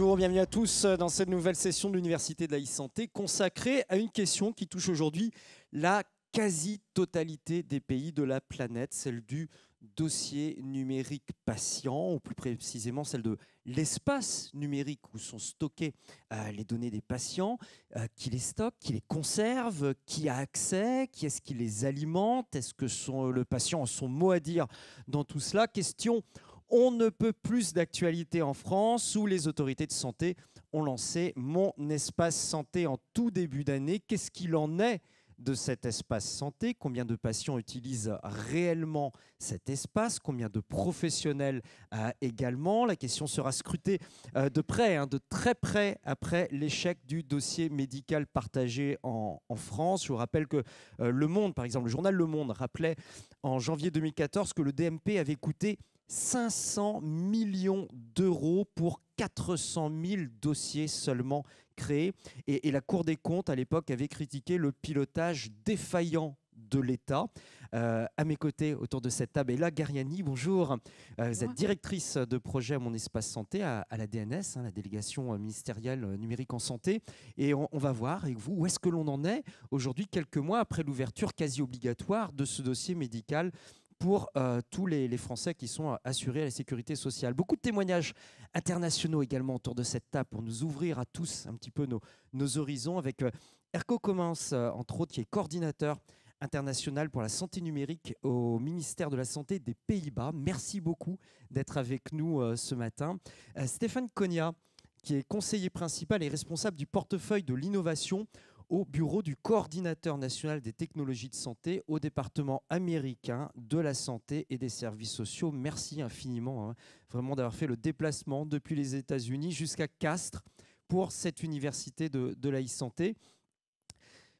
Bonjour, bienvenue à tous dans cette nouvelle session de l'Université de la e-santé consacrée à une question qui touche aujourd'hui la quasi-totalité des pays de la planète, celle du dossier numérique patient, ou plus précisément celle de l'espace numérique où sont stockées euh, les données des patients, euh, qui les stocke, qui les conserve, qui a accès, qui est-ce qui les alimente, est-ce que le patient a son mot à dire dans tout cela Question on ne peut plus d'actualité en France où les autorités de santé ont lancé Mon espace santé en tout début d'année. Qu'est-ce qu'il en est de cet espace santé, combien de patients utilisent réellement cet espace, combien de professionnels euh, également. La question sera scrutée euh, de près, hein, de très près après l'échec du dossier médical partagé en, France. Je vous rappelle que euh, Le Monde, par exemple, le journal Le Monde rappelait en janvier 2014 que le DMP avait coûté 500 millions d'euros pour 400 000 dossiers seulement créés. Et, la Cour des comptes, à l'époque, avait critiqué le pilotage défaillant de l'État. Euh, à mes côtés, autour de cette table, est là Gariani, bonjour. Euh, vous êtes directrice de projet à Mon Espace Santé, à, la DNS, hein, la délégation ministérielle numérique en santé. Et on, on va voir avec vous où est-ce que l'on en est aujourd'hui, quelques mois après l'ouverture quasi obligatoire de ce dossier médical pour euh, tous les, Français qui sont euh, assurés à la sécurité sociale. Beaucoup de témoignages internationaux également autour de cette table pour nous ouvrir à tous un petit peu nos, horizons avec euh, Erco Commence, entre autres, qui est coordinateur international pour la santé numérique au ministère de la Santé des Pays-Bas. Merci beaucoup d'être avec nous ce matin. Stéphane Cogna, qui est conseiller principal et responsable du portefeuille de l'innovation au bureau du coordinateur national des technologies de santé au département américain de la santé et des services sociaux. Merci infiniment hein, vraiment d'avoir fait le déplacement depuis les États-Unis jusqu'à Castres pour cette université de, la e-santé.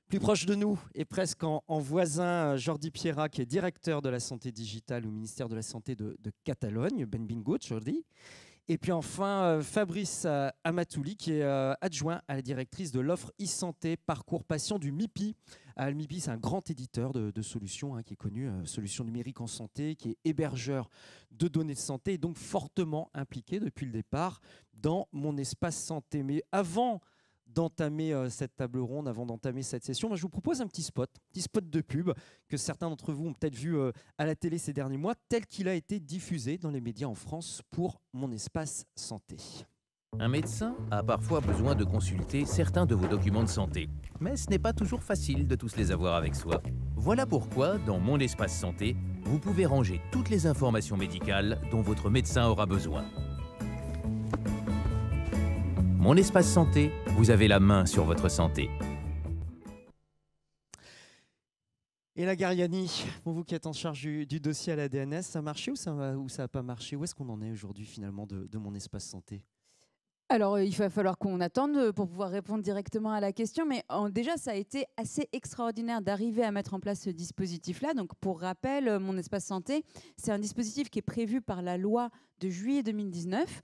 Plus proche de nous et presque en, voisin, Jordi Piera, qui est directeur de la santé digitale au ministère de la Santé de, de Catalogne. Ben bingo, Jordi. Et puis enfin, euh, Fabrice euh, Amatouli, qui est euh, adjoint à la directrice de l'offre e-santé parcours patient du MIPI. Al MIPI, c'est un grand éditeur de, solutions hein, qui est connu, solution solutions numériques en santé, qui est hébergeur de données de santé et donc fortement impliqué depuis le départ dans mon espace santé. Mais avant d'entamer euh, cette table ronde, avant d'entamer cette session, je vous propose un petit spot, petit spot de pub que certains d'entre vous ont peut-être vu euh, à la télé ces derniers mois, tel qu'il a été diffusé dans les médias en France pour Mon Espace Santé. Un médecin a parfois besoin de consulter certains de vos documents de santé, mais ce n'est pas toujours facile de tous les avoir avec soi. Voilà pourquoi, dans Mon Espace Santé, vous pouvez ranger toutes les informations médicales dont votre médecin aura besoin. Mon Espace Santé, vous avez la main sur votre santé. Et la Gariani, pour vous qui êtes en charge du, dossier à la DNS, ça a marché ou ça n'a pas marché Où est-ce qu'on en est aujourd'hui finalement de mon espace santé alors, euh, il va falloir qu'on attende euh, pour pouvoir répondre directement à la question, mais déjà, ça a été assez extraordinaire d'arriver à mettre en place ce dispositif-là. Donc, pour rappel, euh, mon espace santé, c'est un dispositif qui est prévu par la loi de juillet 2019,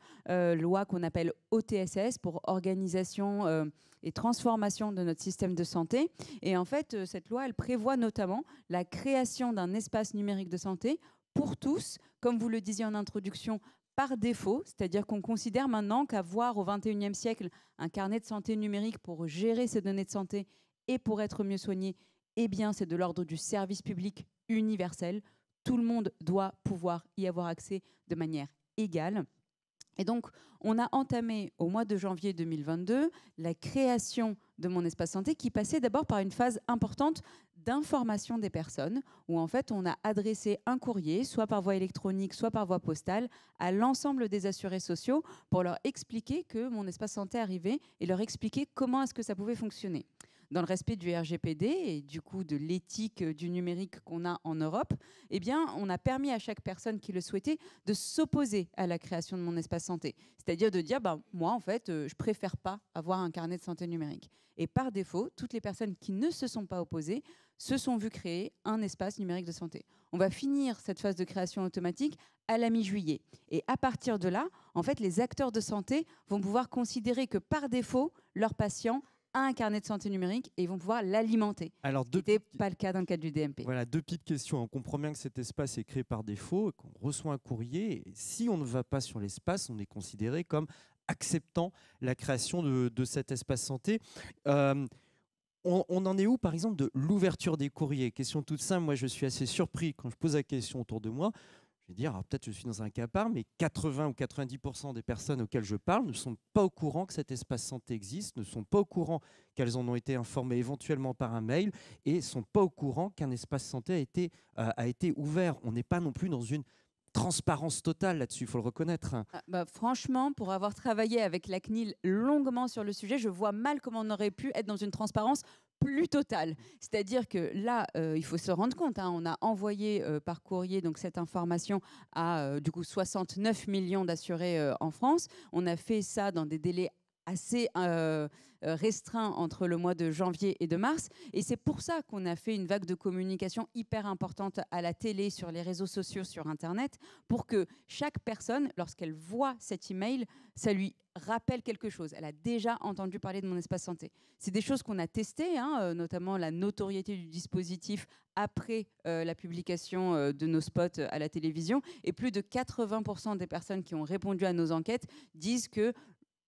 loi qu'on appelle OTSS pour organisation et transformation de notre système de santé. Et en fait, cette loi, elle prévoit notamment la création d'un espace numérique de santé pour tous, comme vous le disiez en introduction, par défaut, c'est-à-dire qu'on considère maintenant qu'avoir au XXIe siècle un carnet de santé numérique pour gérer ses données de santé et pour être mieux soigné, eh bien, c'est de l'ordre du service public universel. Tout le monde doit pouvoir y avoir accès de manière égale. Et donc, on a entamé au mois de janvier 2022 la création de mon espace santé qui passait d'abord par une phase importante d'information des personnes, où en fait on a adressé un courrier, soit par voie électronique, soit par voie postale, à l'ensemble des assurés sociaux pour leur expliquer que mon espace santé arrivait et leur expliquer comment est-ce que ça pouvait fonctionner dans le respect du RGPD et du coup de l'éthique euh, du numérique qu'on a en Europe, eh bien, on a permis à chaque personne qui le souhaitait de s'opposer à la création de mon espace santé. C'est-à-dire de dire, bah, moi, en fait, euh, je préfère pas avoir un carnet de santé numérique. Et par défaut, toutes les personnes qui ne se sont pas opposées se sont vues créer un espace numérique de santé. On va finir cette phase de création automatique à la mi-juillet. Et à partir de là, en fait, les acteurs de santé vont pouvoir considérer que par défaut, leurs patients un carnet de santé numérique et ils vont pouvoir l'alimenter. Alors, ce pas le cas dans le cadre du DMP. Voilà, deux petites questions. On comprend bien que cet espace est créé par défaut, qu'on reçoit un courrier. si on ne va pas sur l'espace, on est considéré comme acceptant la création de, cet espace santé. Euh, on, en est où, par exemple, de l'ouverture des courriers Question toute simple. Moi, je suis assez surpris quand je pose la question autour de moi je vais dire, peut-être je suis dans un cas par mais 80 ou 90% des personnes auxquelles je parle ne sont pas au courant que cet espace santé existe, ne sont pas au courant qu'elles en ont été informées éventuellement par un mail et ne sont pas au courant qu'un espace santé euh, a été, ouvert. On n'est pas non plus dans une transparence totale là-dessus, il faut le reconnaître. Hein. Ah, bah, franchement, pour avoir travaillé avec la CNIL longuement sur le sujet, je vois mal comment on aurait pu être dans une transparence plus total, C'est-à-dire que là, euh, il faut se rendre compte, hein, on a envoyé euh, par courrier donc, cette information à euh, du coup 69 millions d'assurés en France. On a fait ça dans des délais assez euh, euh, restreint entre le mois de janvier et de mars. Et c'est pour ça qu'on a fait une vague de communication hyper importante à la télé, sur les réseaux sociaux, sur Internet, pour que chaque personne, lorsqu'elle voit cet email, ça lui rappelle quelque chose. Elle a déjà entendu parler de mon espace santé. C'est des choses qu'on a testées, hein, euh, notamment la notoriété du dispositif après la publication de nos spots à la télévision. Et plus de 80% des personnes qui ont répondu à nos enquêtes disent que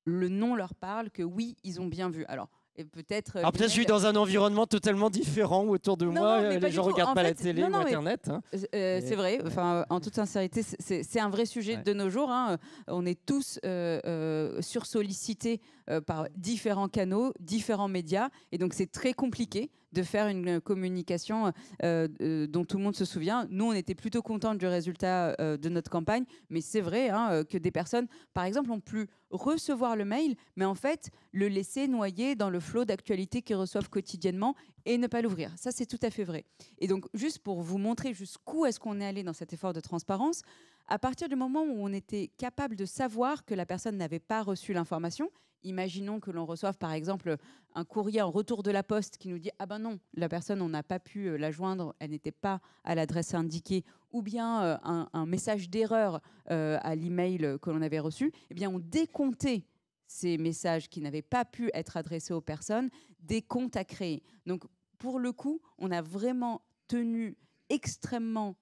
le nom leur parle, que oui, ils ont bien vu. Alors, peut-être. Euh, Alors peut-être je suis dans un environnement totalement différent où autour de moi euh, les gens regardent pas la télé non, internet. Hein. Euh, c'est vrai. Enfin, en toute sincérité, c'est un vrai sujet de nos jours. Hein. On est tous euh, sursollicités euh, par différents canaux, différents médias. Et donc, c'est très compliqué de faire une communication euh, euh, dont tout le monde se souvient. Nous, on était plutôt contents du résultat de notre campagne, mais c'est vrai hein, que des personnes, par exemple, ont pu recevoir le mail, mais en fait le laisser noyer dans le flot d'actualités qu'ils reçoivent quotidiennement et ne pas l'ouvrir. Ça, c'est tout à fait vrai. Et donc, juste pour vous montrer jusqu'où est-ce qu'on est allé dans cet effort de transparence, à partir du moment où on était capable de savoir que la personne n'avait pas reçu l'information, Imaginons que l'on reçoive par exemple un courrier en retour de la poste qui nous dit ⁇ Ah ben non, la personne, on n'a pas pu euh, la joindre, elle n'était pas à l'adresse indiquée ⁇ ou bien euh, un, message d'erreur euh, à l'email que l'on avait reçu, eh bien on décomptait ces messages qui n'avaient pas pu être adressés aux personnes, des comptes à créer. Donc pour le coup, on a vraiment tenu extrêmement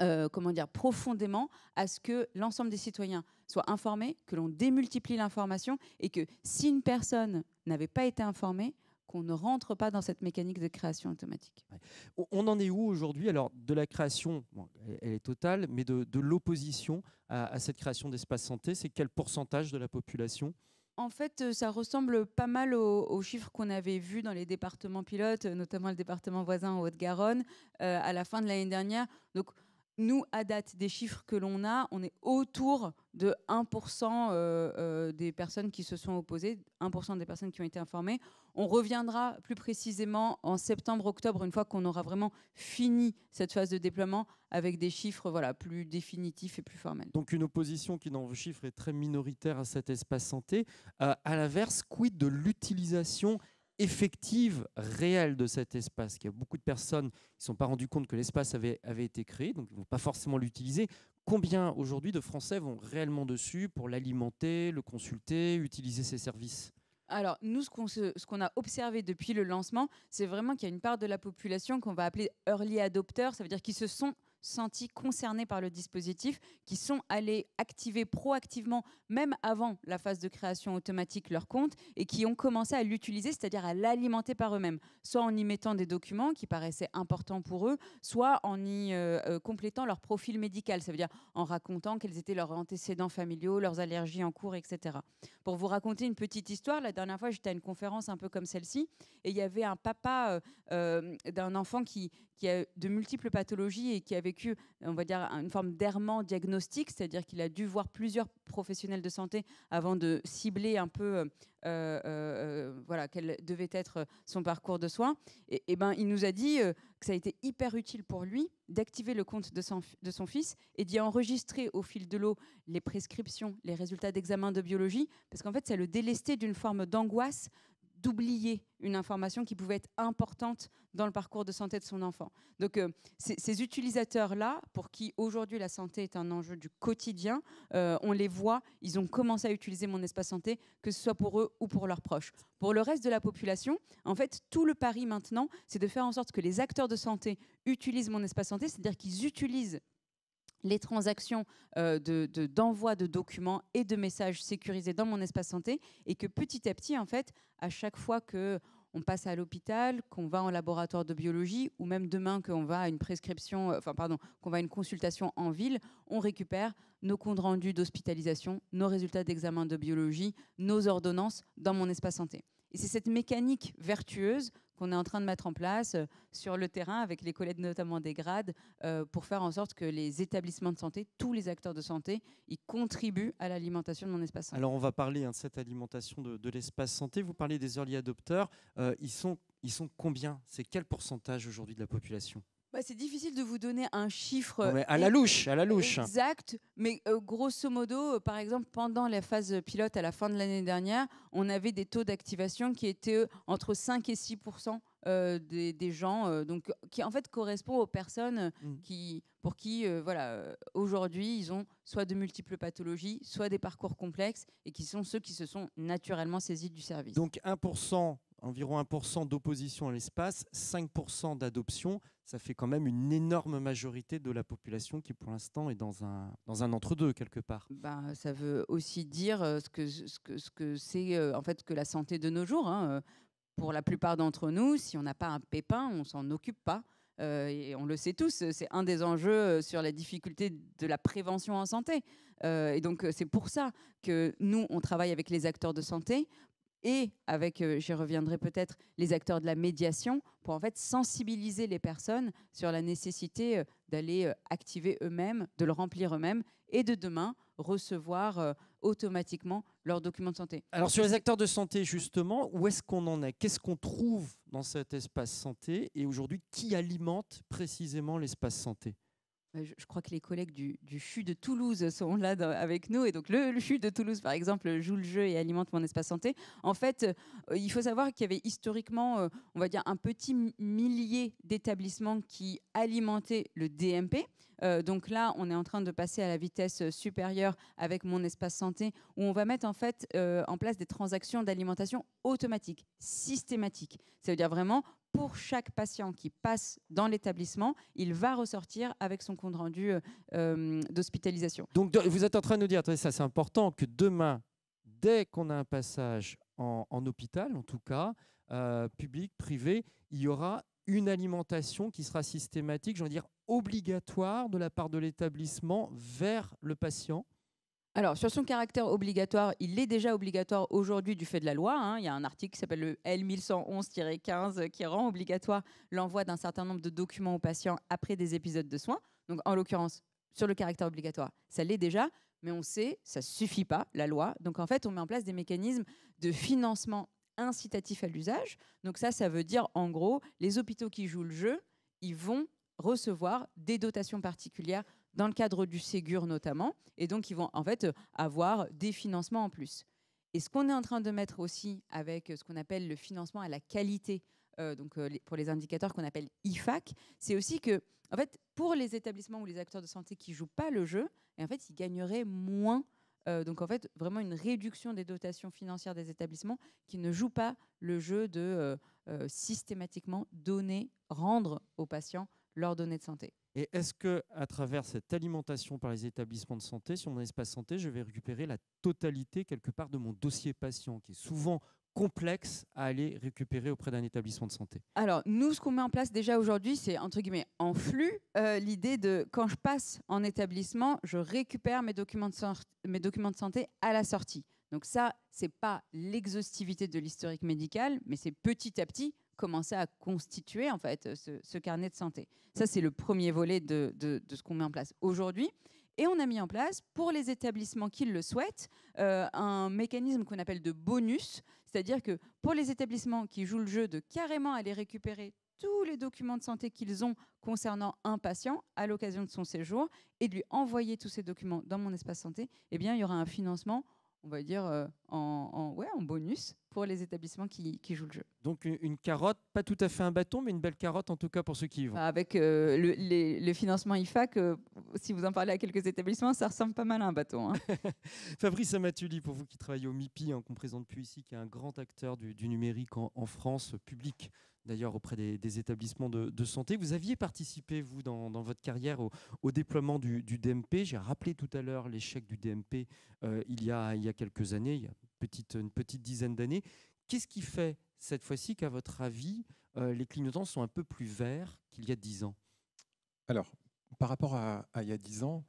euh, comment dire, profondément à ce que l'ensemble des citoyens soient informés, que l'on démultiplie l'information et que si une personne n'avait pas été informée, qu'on ne rentre pas dans cette mécanique de création automatique. On en est où aujourd'hui Alors, de la création, elle est totale, mais de, l'opposition à, cette création d'espace santé, c'est quel pourcentage de la population en fait, euh, ça ressemble pas mal aux, chiffres qu'on avait vus dans les départements pilotes, euh, notamment le département voisin Haut Haute-Garonne, à la fin de l'année dernière. Donc, nous, à date des chiffres que l'on a, on est autour de 1% euh, euh, des personnes qui se sont opposées, 1% des personnes qui ont été informées. On reviendra plus précisément en septembre-octobre, une fois qu'on aura vraiment fini cette phase de déploiement, avec des chiffres voilà, plus définitifs et plus formels. Donc une opposition qui, dans vos chiffres, est très minoritaire à cet espace santé. Euh, à l'inverse, quid de l'utilisation effective, réelle de cet espace. qu'il y a beaucoup de personnes qui ne sont pas rendues compte que l'espace avait, avait été créé, donc ils ne vont pas forcément l'utiliser. Combien aujourd'hui de Français vont réellement dessus pour l'alimenter, le consulter, utiliser ses services alors, nous, ce qu'on, a observé depuis le lancement, c'est vraiment qu'il y a une part de la population qu'on va appeler early adopteurs, ça veut dire qu'ils se sont sentis concernés par le dispositif, qui sont allés activer proactivement, même avant la phase de création automatique, leur compte et qui ont commencé à l'utiliser, c'est-à-dire à, l'alimenter par eux-mêmes, soit en y mettant des documents qui paraissaient importants pour eux, soit en y euh, euh, complétant leur profil médical, ça veut dire en racontant quels étaient leurs antécédents familiaux, leurs allergies en cours, etc. Pour vous raconter une petite histoire, la dernière fois j'étais à une conférence un peu comme celle-ci et il y avait un papa euh, d'un enfant qui, qui a de multiples pathologies et qui a vécu, on va dire, une forme d'errement diagnostique, c'est-à-dire qu'il a dû voir plusieurs professionnels de santé avant de cibler un peu, euh, euh, euh, voilà, quel devait être son parcours de soins. Et, eh ben, il nous a dit que ça a été hyper utile pour lui d'activer le compte de son, de son fils et d'y enregistrer au fil de l'eau les prescriptions, les résultats d'examen de biologie, parce qu'en fait, ça le délestait d'une forme d'angoisse d'oublier une information qui pouvait être importante dans le parcours de santé de son enfant. Donc euh, ces, utilisateurs-là, pour qui aujourd'hui la santé est un enjeu du quotidien, euh, on les voit, ils ont commencé à utiliser mon espace santé, que ce soit pour eux ou pour leurs proches. Pour le reste de la population, en fait, tout le pari maintenant, c'est de faire en sorte que les acteurs de santé utilisent mon espace santé, c'est-à-dire qu'ils utilisent les transactions euh, d'envoi de, documents et de messages sécurisés dans mon espace santé et que petit à petit, en fait, à chaque fois que on passe à l'hôpital, qu'on va en laboratoire de biologie ou même demain qu'on va à une prescription, euh, enfin pardon, qu'on va à une consultation en ville, on récupère nos comptes rendus d'hospitalisation, nos résultats d'examen de biologie, nos ordonnances dans mon espace santé. Et c'est cette mécanique vertueuse qu'on est en train de mettre en place euh, sur le terrain avec les collègues notamment des grades euh, pour faire en sorte que les établissements de santé, tous les acteurs de santé, ils contribuent à l'alimentation de mon espace santé. Alors on va parler hein, de cette alimentation de, l'espace santé. Vous parlez des early adopteurs. Euh, ils, sont, ils sont combien C'est quel pourcentage aujourd'hui de la population bah, c'est difficile de vous donner un chiffre. à euh, la louche, à la louche. Exact, mais euh, grosso modo, euh, par exemple, pendant la phase pilote à la fin de l'année dernière, on avait des taux d'activation qui étaient entre 5 et 6 des, des, gens, donc, qui en fait correspond aux personnes mm. qui, pour qui, voilà, aujourd'hui, ils ont soit de multiples pathologies, soit des parcours complexes, et qui sont ceux qui se sont naturellement saisis du service. Donc 1 environ 1% d'opposition à l'espace, 5% d'adoption. Ça fait quand même une énorme majorité de la population qui, pour l'instant, est dans un, dans un entre-deux, quelque part. Ben, ça veut aussi dire euh, ce que c'est ce que, ce en fait que la santé de nos jours. Hein, euh, pour la plupart d'entre nous, si on n'a pas un pépin, on s'en occupe pas. Euh, et on le sait tous, c'est un des enjeux sur la difficulté de la prévention en santé. et donc c'est pour ça que nous, on travaille avec les acteurs de santé et avec, euh, j'y reviendrai peut-être, les acteurs de la médiation pour en fait sensibiliser les personnes sur la nécessité euh, d'aller euh, activer eux-mêmes, de le remplir eux-mêmes et de demain recevoir automatiquement leurs documents de santé. Alors sur les acteurs de santé justement, où est-ce qu'on en est Qu'est-ce qu'on trouve dans cet espace santé et aujourd'hui qui alimente précisément l'espace santé je, crois que les collègues du, CHU de Toulouse sont là avec nous. Et donc, le, CHU de Toulouse, par exemple, joue le jeu et alimente mon espace santé. En fait, euh, il faut savoir qu'il y avait historiquement, euh, on va dire, un petit millier d'établissements qui alimentaient le DMP. Euh, donc là, on est en train de passer à la vitesse supérieure avec mon espace santé, où on va mettre en fait en place des transactions d'alimentation automatiques, systématiques. Ça veut dire vraiment pour chaque patient qui passe dans l'établissement, il va ressortir avec son compte rendu euh, euh, d'hospitalisation. Donc vous êtes en train de nous dire, ça c'est important, que demain, dès qu'on a un passage en, hôpital, en tout cas, euh, public, privé, il y aura une alimentation qui sera systématique, dire obligatoire de la part de l'établissement vers le patient alors, sur son caractère obligatoire, il est déjà obligatoire aujourd'hui du fait de la loi. Hein. Il y a un article qui s'appelle le L1111-15 euh, qui rend obligatoire l'envoi d'un certain nombre de documents aux patients après des épisodes de soins. Donc, en l'occurrence, sur le caractère obligatoire, ça l'est déjà, mais on sait, ça ne suffit pas, la loi. Donc, en fait, on met en place des mécanismes de financement incitatif à l'usage. Donc, ça, ça veut dire, en gros, les hôpitaux qui jouent le jeu, ils vont recevoir des dotations particulières dans le cadre du Ségur notamment, et donc ils vont en fait avoir des financements en plus. Et ce qu'on est en train de mettre aussi avec euh, ce qu'on appelle le financement à la qualité, euh, donc euh, pour les indicateurs qu'on appelle IFAC, c'est aussi que, en fait, pour les établissements ou les acteurs de santé qui jouent pas le jeu, en fait, ils gagneraient moins. donc en fait, vraiment une réduction des dotations financières des établissements qui ne jouent pas le jeu de systématiquement donner, rendre aux patients leurs données de santé. Et est-ce que, à travers cette alimentation par les établissements de santé, si sur mon espace santé, je vais récupérer la totalité quelque part de mon dossier patient, qui est souvent complexe à aller récupérer auprès d'un établissement de santé Alors, nous, ce qu'on met en place déjà aujourd'hui, c'est entre guillemets en flux euh, l'idée de quand je passe en établissement, je récupère mes documents de, mes documents de santé à la sortie. Donc ça, c'est pas l'exhaustivité de l'historique médical, mais c'est petit à petit commencer à constituer en fait ce, carnet de santé. Ça, c'est le premier volet de, ce qu'on met en place aujourd'hui. Et on a mis en place, pour les établissements qui le souhaitent, euh, un mécanisme qu'on appelle de bonus, c'est-à-dire que pour les établissements qui jouent le jeu de carrément aller récupérer tous les documents de santé qu'ils ont concernant un patient à l'occasion de son séjour et de lui envoyer tous ces documents dans mon espace santé, eh bien, il y aura un financement, on va dire, euh, en, ouais, en bonus pour les établissements qui, jouent le jeu. Donc une, carotte, pas tout à fait un bâton, mais une belle carotte en tout cas pour ceux qui y vont. Avec euh, le, financement IFAC, euh, si vous en parlez à quelques établissements, ça ressemble pas mal à un bâton. Hein. Fabrice Amatuli, pour vous qui travaillez au MIPI, hein, qu'on présente plus ici, qui est un grand acteur du, numérique en France, public d'ailleurs auprès des, établissements de, santé. Vous aviez participé, vous, dans, votre carrière, au, déploiement du, DMP. J'ai rappelé tout à l'heure l'échec du DMP euh, il, y a, il quelques années, il y a une petite, dizaine d'années. Qu'est-ce qui fait, cette fois-ci, qu'à votre avis, euh, les clignotants sont un peu plus verts qu'il y a dix ans Alors, par rapport à, il y a dix ans,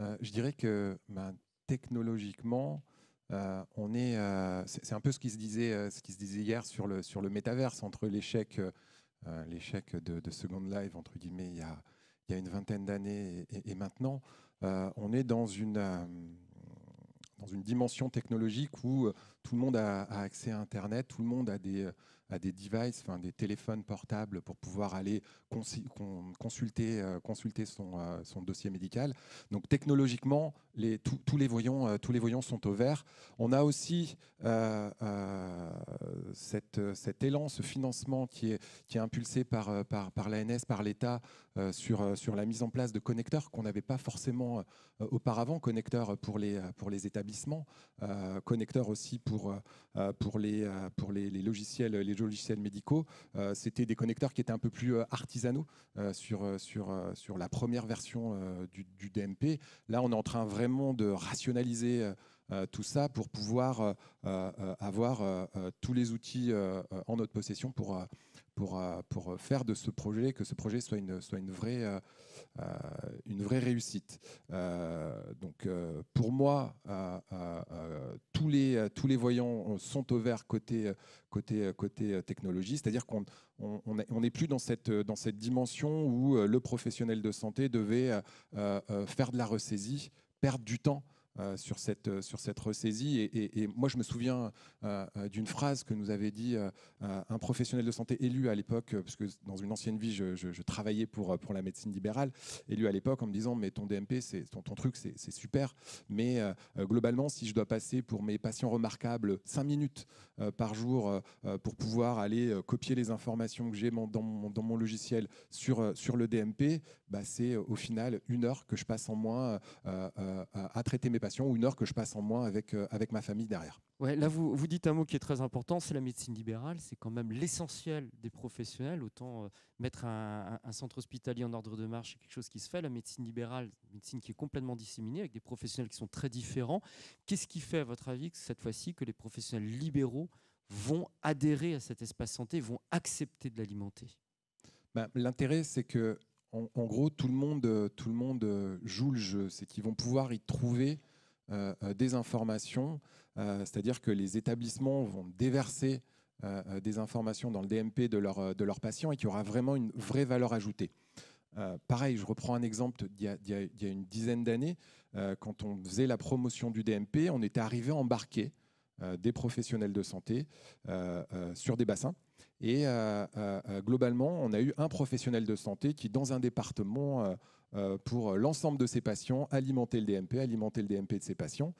euh, je dirais que ben, technologiquement, euh, on est, euh, c'est un peu ce qui se disait, euh, ce qui se disait hier sur le sur le métaverse entre l'échec, l'échec de, Second Life entre guillemets il y a, il y a une vingtaine d'années et, maintenant, on est dans une dans une dimension technologique où tout le monde a, accès à Internet, tout le monde a des à des devices, enfin des téléphones portables pour pouvoir aller consulter, euh, consulter son, euh, son, dossier médical. Donc technologiquement, les, tous, les voyants, euh, tous les voyants sont au vert. On a aussi cette, cet élan, ce financement qui est, qui est impulsé par, par, par l'ANS, par l'État sur, sur la mise en place de connecteurs qu'on n'avait pas forcément auparavant, connecteurs pour les, pour les établissements, connecteurs aussi pour, pour, les, pour les logiciels. Les logiciels médicaux, euh, c'était des connecteurs qui étaient un peu plus euh, artisanaux euh, sur, sur, sur la première version du, DMP. Là, on est en train vraiment de rationaliser tout ça pour pouvoir avoir tous les outils en notre possession pour pour, euh, euh, faire de ce projet, que ce projet soit une, soit une, vraie, euh, une vraie réussite. donc pour moi, tous, les, tous les voyants sont au vert côté, côté, côté technologie, c'est-à-dire qu'on on n'est plus dans cette, dans cette dimension où le professionnel de santé devait faire de la ressaisie, perdre du temps. Euh, sur, cette, euh, sur cette ressaisie. Et, moi, je me souviens euh, d'une phrase que nous avait dit un professionnel de santé élu à l'époque, parce que dans une ancienne vie, je, travaillais pour, pour la médecine libérale, élu à l'époque en me disant, mais ton DMP, ton, ton truc, c'est super, mais globalement, si je dois passer pour mes patients remarquables 5 minutes par jour pour pouvoir aller copier les informations que j'ai dans, dans mon, logiciel sur, sur le DMP, bah, c'est au final une heure que je passe en moins à traiter mes patients ou une heure que je passe en moins avec, euh, avec ma famille derrière. Ouais, là, vous, vous dites un mot qui est très important, c'est la médecine libérale. C'est quand même l'essentiel des professionnels. Autant euh, mettre un, centre hospitalier en ordre de marche, c'est quelque chose qui se fait. La médecine libérale, une médecine qui est complètement disséminée, avec des professionnels qui sont très différents. Qu'est-ce qui fait, à votre avis, que cette fois-ci, que les professionnels libéraux vont adhérer à cet espace santé, vont accepter de l'alimenter ben, L'intérêt, c'est que en, gros, tout le monde, euh, tout le monde joue le jeu. C'est qu'ils vont pouvoir y trouver euh, euh, des informations, euh, c'est-à-dire que les établissements vont déverser des informations dans le DMP de leurs de patients et qu'il y aura vraiment une vraie valeur ajoutée. pareil, je reprends un exemple il y, a une dizaine d'années, quand on faisait la promotion du DMP, on était arrivé à embarquer des professionnels de santé sur des bassins. Et globalement, on a eu un professionnel de santé qui, dans un département, euh, pour l'ensemble de ses patients, alimenter le DMP, alimenter le DMP de ses patients.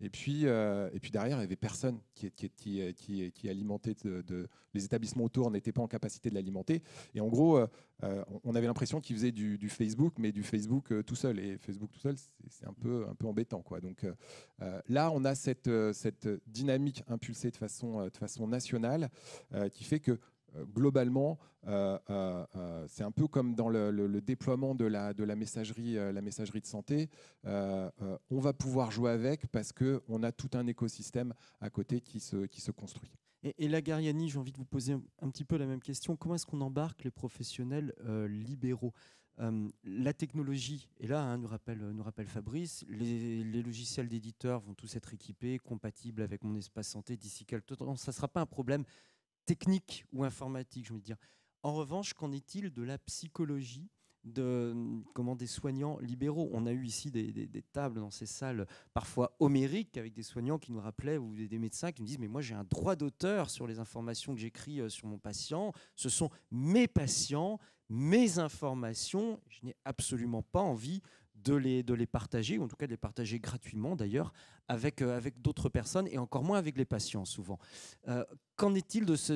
Et puis, euh, et puis derrière, il n'y avait personne qui, qui, qui, qui alimentait de, les établissements autour n'étaient pas en capacité de l'alimenter. Et en gros, euh, on avait l'impression qu'ils faisaient du, Facebook, mais du Facebook tout seul. Et Facebook tout seul, c'est un peu, un peu embêtant. Quoi. Donc là, on a cette, cette dynamique impulsée de façon, de façon nationale qui fait que euh, globalement, euh, euh, c'est un peu comme dans le, déploiement de la, messagerie, la messagerie de santé. on va pouvoir jouer avec parce qu'on a tout un écosystème à côté qui se, construit. Et, là, Gariani, j'ai envie de vous poser un, petit peu la même question. Comment est-ce qu'on embarque les professionnels libéraux la technologie et là, hein, nous, rappelle, Fabrice. Les, les logiciels d'éditeurs vont tous être équipés, compatibles avec mon espace santé d'ici quelques temps. Ça ne sera pas un problème technique ou informatique, je veux dire. En revanche, qu'en est-il de la psychologie de, comment, des soignants libéraux. On a eu ici des, tables dans ces salles parfois homériques avec des soignants qui nous rappelaient ou des, des médecins qui nous disent mais moi j'ai un droit d'auteur sur les informations que j'écris euh, sur mon patient. Ce sont mes patients, mes informations. Je n'ai absolument pas envie de les, partager, ou en tout cas de les partager gratuitement d'ailleurs, avec, euh, avec d'autres personnes et encore moins avec les patients souvent. Euh, qu'en est-il de ce,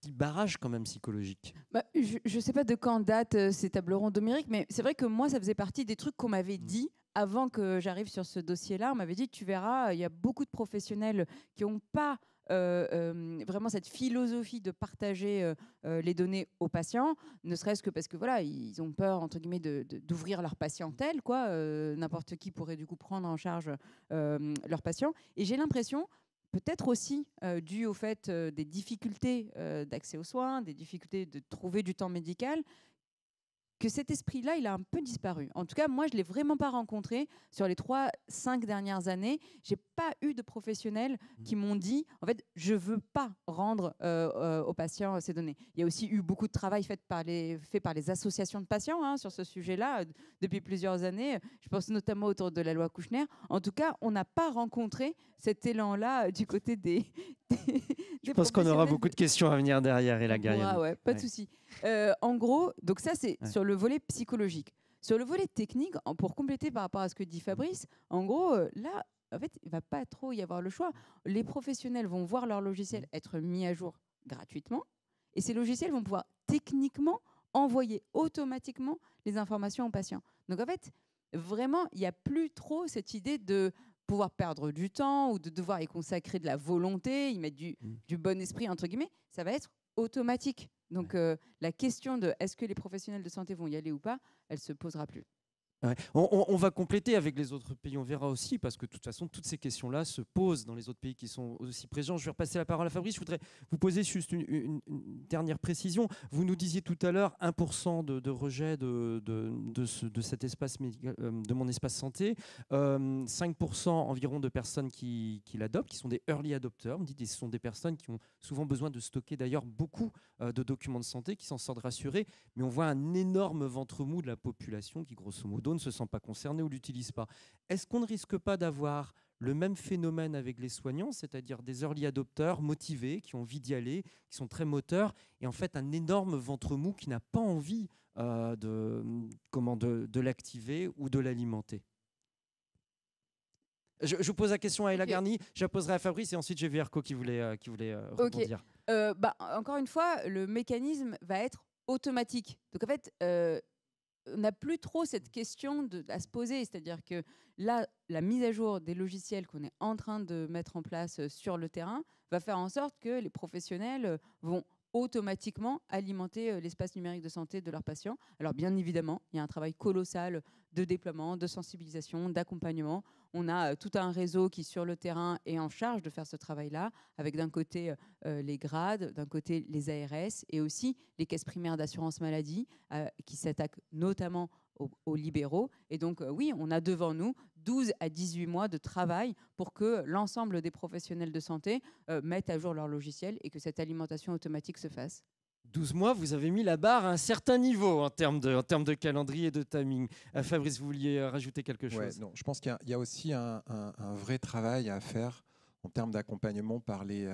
petit barrage quand même psychologique bah, Je ne sais pas de quand date euh, ces tableaux rondes mais c'est vrai que moi, ça faisait partie des trucs qu'on m'avait mm. dit avant que j'arrive sur ce dossier-là. On m'avait dit, tu verras, il y a beaucoup de professionnels qui n'ont pas euh, euh, vraiment cette philosophie de partager euh, les données aux patients, ne serait-ce que parce que voilà, ils ont peur entre d'ouvrir leur patientèle, quoi. N'importe qui pourrait du coup prendre en charge leur patients. Et j'ai l'impression peut-être aussi dû au fait des difficultés d'accès aux soins, des difficultés de trouver du temps médical, que cet esprit-là, il a un peu disparu. En tout cas, moi, je ne l'ai vraiment pas rencontré sur les trois, cinq dernières années. Je n'ai pas eu de professionnels mmh. qui m'ont dit, en fait, je ne veux pas rendre euh, euh, aux patients euh, ces données. Il y a aussi eu beaucoup de travail fait par les, associations de patients hein, sur ce sujet-là depuis plusieurs années. Je pense notamment autour de la loi Kouchner. En tout cas, on n'a pas rencontré cet élan-là du côté des, je pense qu'on aura beaucoup de questions à venir derrière et la ouais, pas de souci. Euh, en gros, donc ça c'est sur le volet psychologique. Sur le volet technique, pour compléter par rapport à ce que dit Fabrice, en gros, euh, là, en fait, il va pas trop y avoir le choix. Les professionnels vont voir leur logiciel mm. être mis à jour gratuitement, et ces logiciels vont pouvoir techniquement envoyer automatiquement les informations aux patients. Donc en fait, vraiment, il n'y a plus trop cette idée de pouvoir perdre du temps ou de devoir y consacrer de la volonté, y mettre du, mm. du bon esprit, entre guillemets, ça va être automatique. Donc euh, la question de est-ce que les professionnels de santé vont y aller ou pas, elle se posera plus. On, va compléter avec les autres pays, on verra aussi, parce que de toute façon, toutes ces questions-là se posent dans les autres pays qui sont aussi présents. Je vais repasser la parole à Fabrice. Je voudrais vous poser juste une, dernière précision. Vous nous disiez tout à l'heure 1% de, de, rejet de, cet espace, euh, de mon espace santé, 5% euh, environ de personnes qui, l'adoptent, qui sont des early adopteurs. ce sont des personnes qui ont souvent besoin de stocker d'ailleurs beaucoup euh, de documents de santé, qui s'en sortent rassurés, mais on voit un énorme ventre mou de la population qui, grosso modo, ne se sent pas concerné ou l'utilise pas. Est-ce qu'on ne risque pas d'avoir le même phénomène avec les soignants, c'est-à-dire des early adopteurs motivés, qui ont envie d'y aller, qui sont très moteurs, et en fait un énorme ventre mou qui n'a pas envie euh, de, comment, de, l'activer ou de l'alimenter je, pose la question à Ella okay. je la poserai à Fabrice et ensuite j'ai Verco qui voulait, euh, qui voulait euh, répondre. Bah, encore une fois, le mécanisme va être automatique. Donc en fait, on n'a plus trop cette question à se poser. C'est-à-dire que là, la mise à jour des logiciels qu'on est en train de mettre en place euh, sur le terrain va faire en sorte que les professionnels euh, vont automatiquement alimenter euh, l'espace numérique de santé de leurs patients. Alors bien évidemment, il y a un travail colossal de déploiement, de sensibilisation, d'accompagnement. On a euh, tout un réseau qui, sur le terrain, est en charge de faire ce travail-là, avec d'un côté euh, les grades, d'un côté les ARS et aussi les caisses primaires d'assurance maladie qui s'attaquent notamment aux, libéraux. Et donc, oui, on a devant nous 12 à 18 mois de travail pour que l'ensemble des professionnels de santé euh, mettent à jour leur logiciel et que cette alimentation automatique se fasse. 12 mois, vous avez mis la barre à un certain niveau en termes de, calendrier et de timing. Euh, Fabrice, vous vouliez euh, rajouter quelque chose non, Je pense qu'il y, a aussi un, vrai travail à faire en termes d'accompagnement par les...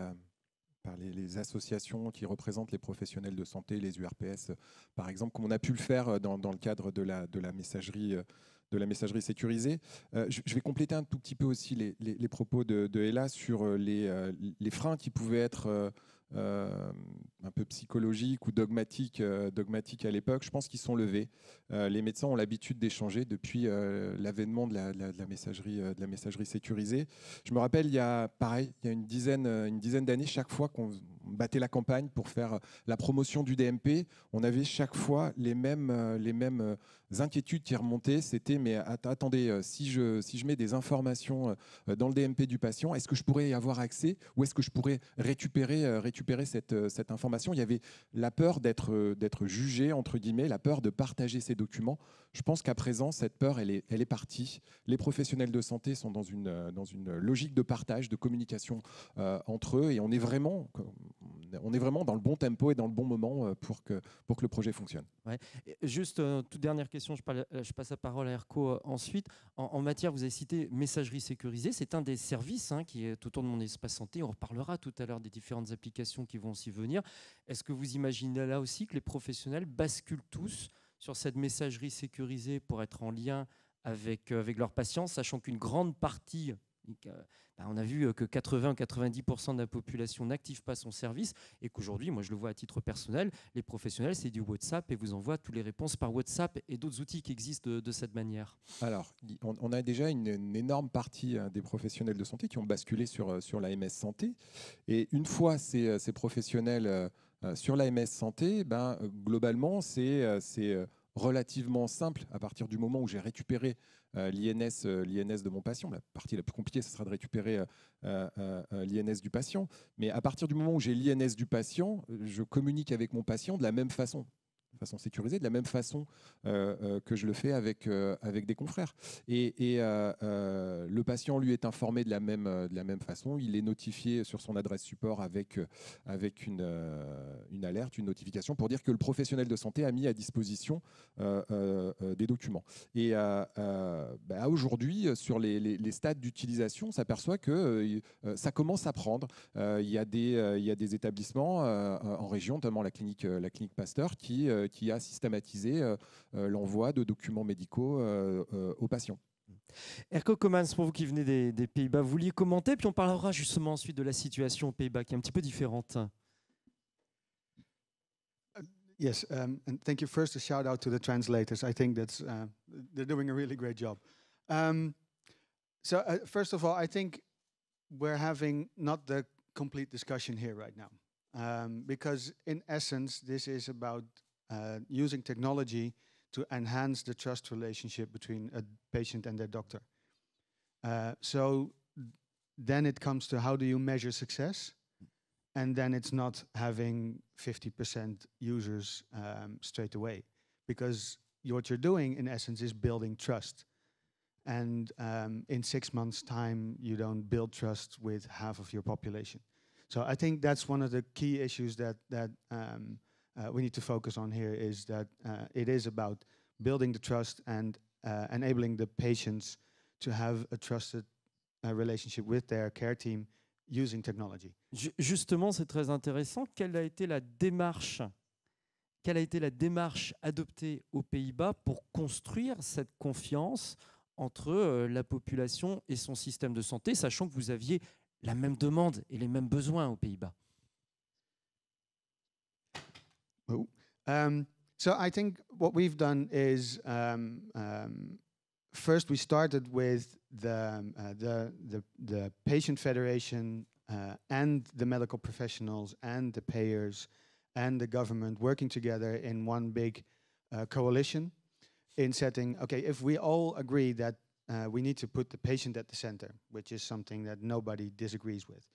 associations qui représentent les professionnels de santé, les URPS, par exemple, comme on a pu le faire dans, le cadre de la messagerie de la messagerie sécurisée. Euh, je, vais compléter un tout petit peu aussi les, les, propos de, Ella sur euh, les, euh, les freins qui pouvaient être un peu psychologiques ou dogmatiques, dogmatiques à l'époque. Je pense qu'ils sont levés. les médecins ont l'habitude d'échanger depuis l'avènement de, la, de, la, messagerie, de la messagerie sécurisée. Je me rappelle, il y a, pareil, il y a une dizaine, une dizaine d'années, chaque fois qu'on battait la campagne pour faire la promotion du DMP. On avait chaque fois les mêmes, euh, les mêmes euh, inquiétudes qui remontaient. C'était, mais attendez, euh, si je, si je mets des informations dans le DMP du patient, est-ce que je pourrais y avoir accès ou est-ce que je pourrais récupérer, récupérer cette, cette information Il y avait la peur d'être, d'être jugé, entre guillemets, la peur de partager ces documents. Je pense qu'à présent, cette peur, elle est, elle est partie. Les professionnels de santé sont dans une, dans une logique de partage, de communication entre eux. Et on est vraiment, on est vraiment dans le bon tempo et dans le bon moment euh, pour que, pour que le projet fonctionne. Juste, euh, toute dernière question, euh, je, passe la parole à Erco ensuite. En, matière, vous avez cité messagerie sécurisée, c'est un des services hein, qui est autour de mon espace santé. On reparlera tout à l'heure des différentes applications qui vont aussi venir. Est-ce que vous imaginez là aussi que les professionnels basculent tous sur cette messagerie sécurisée pour être en lien avec, avec leurs patients, sachant qu'une grande partie euh, bah, on a vu euh, que 80-90% de la population n'active pas son service et qu'aujourd'hui, moi je le vois à titre personnel, les professionnels, c'est du WhatsApp et vous envoient toutes les réponses par WhatsApp et d'autres outils qui existent de, cette manière. Alors, on, a déjà une, énorme partie hein, des professionnels de santé qui ont basculé sur, euh, sur la MS Santé. Et une fois ces, professionnels sur la MS Santé, ben, globalement, c'est relativement simple à partir du moment où j'ai récupéré euh, l'INS, euh, l'INS de mon patient. La partie la plus compliquée, ce sera de récupérer euh, l'INS du patient. Mais à partir du moment où j'ai l'INS du patient, je communique avec mon patient de la même façon façon sécurisée, de la même façon euh, euh, que je le fais avec, euh, avec des confrères. Et, le patient, lui, est informé de la, même, de la même façon. Il est notifié sur son adresse support avec, avec une, une alerte, une notification pour dire que le professionnel de santé a mis à disposition des documents. Et bah, aujourd'hui, sur les, les, stades d'utilisation, on s'aperçoit que ça commence à prendre. Il y, a des, il y a des établissements en région, notamment la clinique, la clinique Pasteur, qui euh, qui a systématisé euh, euh, l'envoi de documents médicaux aux patients. Erko Comans, pour vous qui venez des, Pays-Bas, vous vouliez commenter, puis on parlera justement ensuite de la situation aux Pays-Bas qui est un petit peu différente. Yes, um, and thank you. First, a shout out to the translators. I think that's uh, they're doing a really great job. Um, so, uh, first of all, I think we're having not the complete discussion here right now, um, because in essence, this is about Uh, using technology to enhance the trust relationship between a patient and their doctor. Uh, so then it comes to how do you measure success? And then it's not having 50% users um, straight away because what you're doing in essence is building trust. And um, in six months' time, you don't build trust with half of your population. So I think that's one of the key issues that that um, uh, we need to focus on here is that uh, it is about building the trust and uh, enabling the patients to have a trusted uh, relationship with their care team using technology. Justement, c'est très intéressant. Quelle a été la démarche Quelle a été la démarche adoptée aux Pays-Bas pour construire cette confiance entre euh, la population et son système de santé, sachant que vous aviez la même demande et les mêmes besoins aux Pays-Bas Um, so I think what we've done is um, um, first we started with the, um, uh, the, the, the, patient federation uh, and the medical professionals and the payers and the government working together in one big uh, coalition in setting, okay, if we all agree that uh, we need to put the patient at the center, which is something that nobody disagrees with,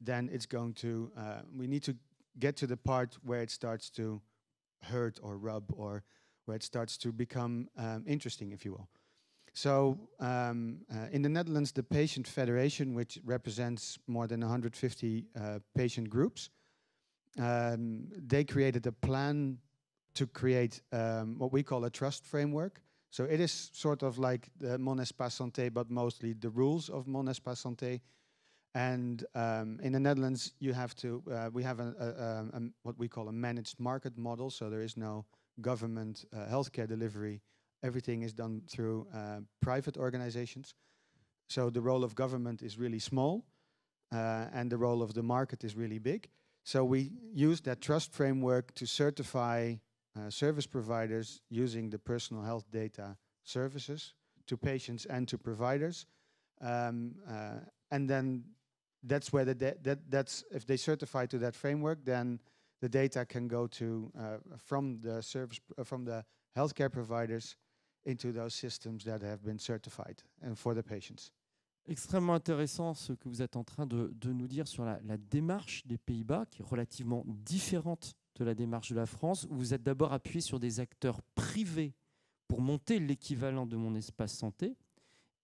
then it's going to, uh, we need to get to the part where it starts to hurt or rub or where it starts to become um, interesting, if you will. So um, uh, in the Netherlands, the Patient Federation, which represents more than 150 uh, patient groups, um, they created a plan to create um, what we call a trust framework. So it is sort of like the Monespa Santé, but mostly the rules of Monespa Santé and um, in the Netherlands, you have to uh, we have a, a, a, what we call a managed market model, so there is no government uh, healthcare delivery. Everything is done through uh, private organizations. So the role of government is really small, uh, and the role of the market is really big. So we use that trust framework to certify uh, service providers using the personal health data services to patients and to providers. Um, uh, and then that's where the that that's if they certify to that framework, then the data can go to uh, from the service uh, from the healthcare providers into those systems that have been certified and for the patients. Extrêmement intéressant ce que vous êtes en train de, de nous dire sur la, la démarche des Pays-Bas, qui est relativement différente de la démarche de la France, où vous êtes d'abord appuyé sur des acteurs privés pour monter l'équivalent de mon espace santé,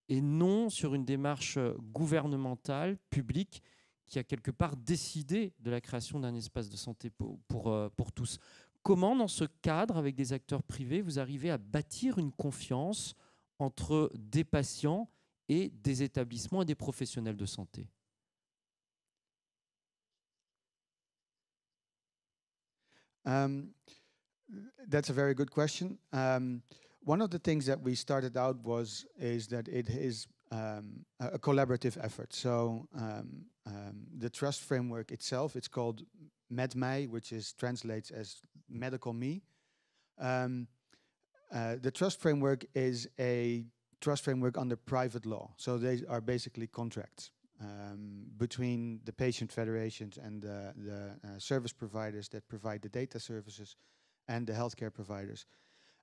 et non sur une démarche euh, gouvernementale, publique, qui a quelque part décidé de la création d'un espace de santé pour, euh, pour, tous. Comment, dans ce cadre, avec des acteurs privés, vous arrivez à bâtir une confiance entre des patients et des établissements et des professionnels de santé um, That's a very good question. Um, one of the things that we started out was is that it is um, a collaborative effort. So um, um, the trust framework itself, it's called MedMai, which is translates as medical me. Um, uh, the trust framework is a trust framework under private law. So they are basically contracts um, between the patient federations and the, the uh, service providers that provide the data services and the healthcare providers.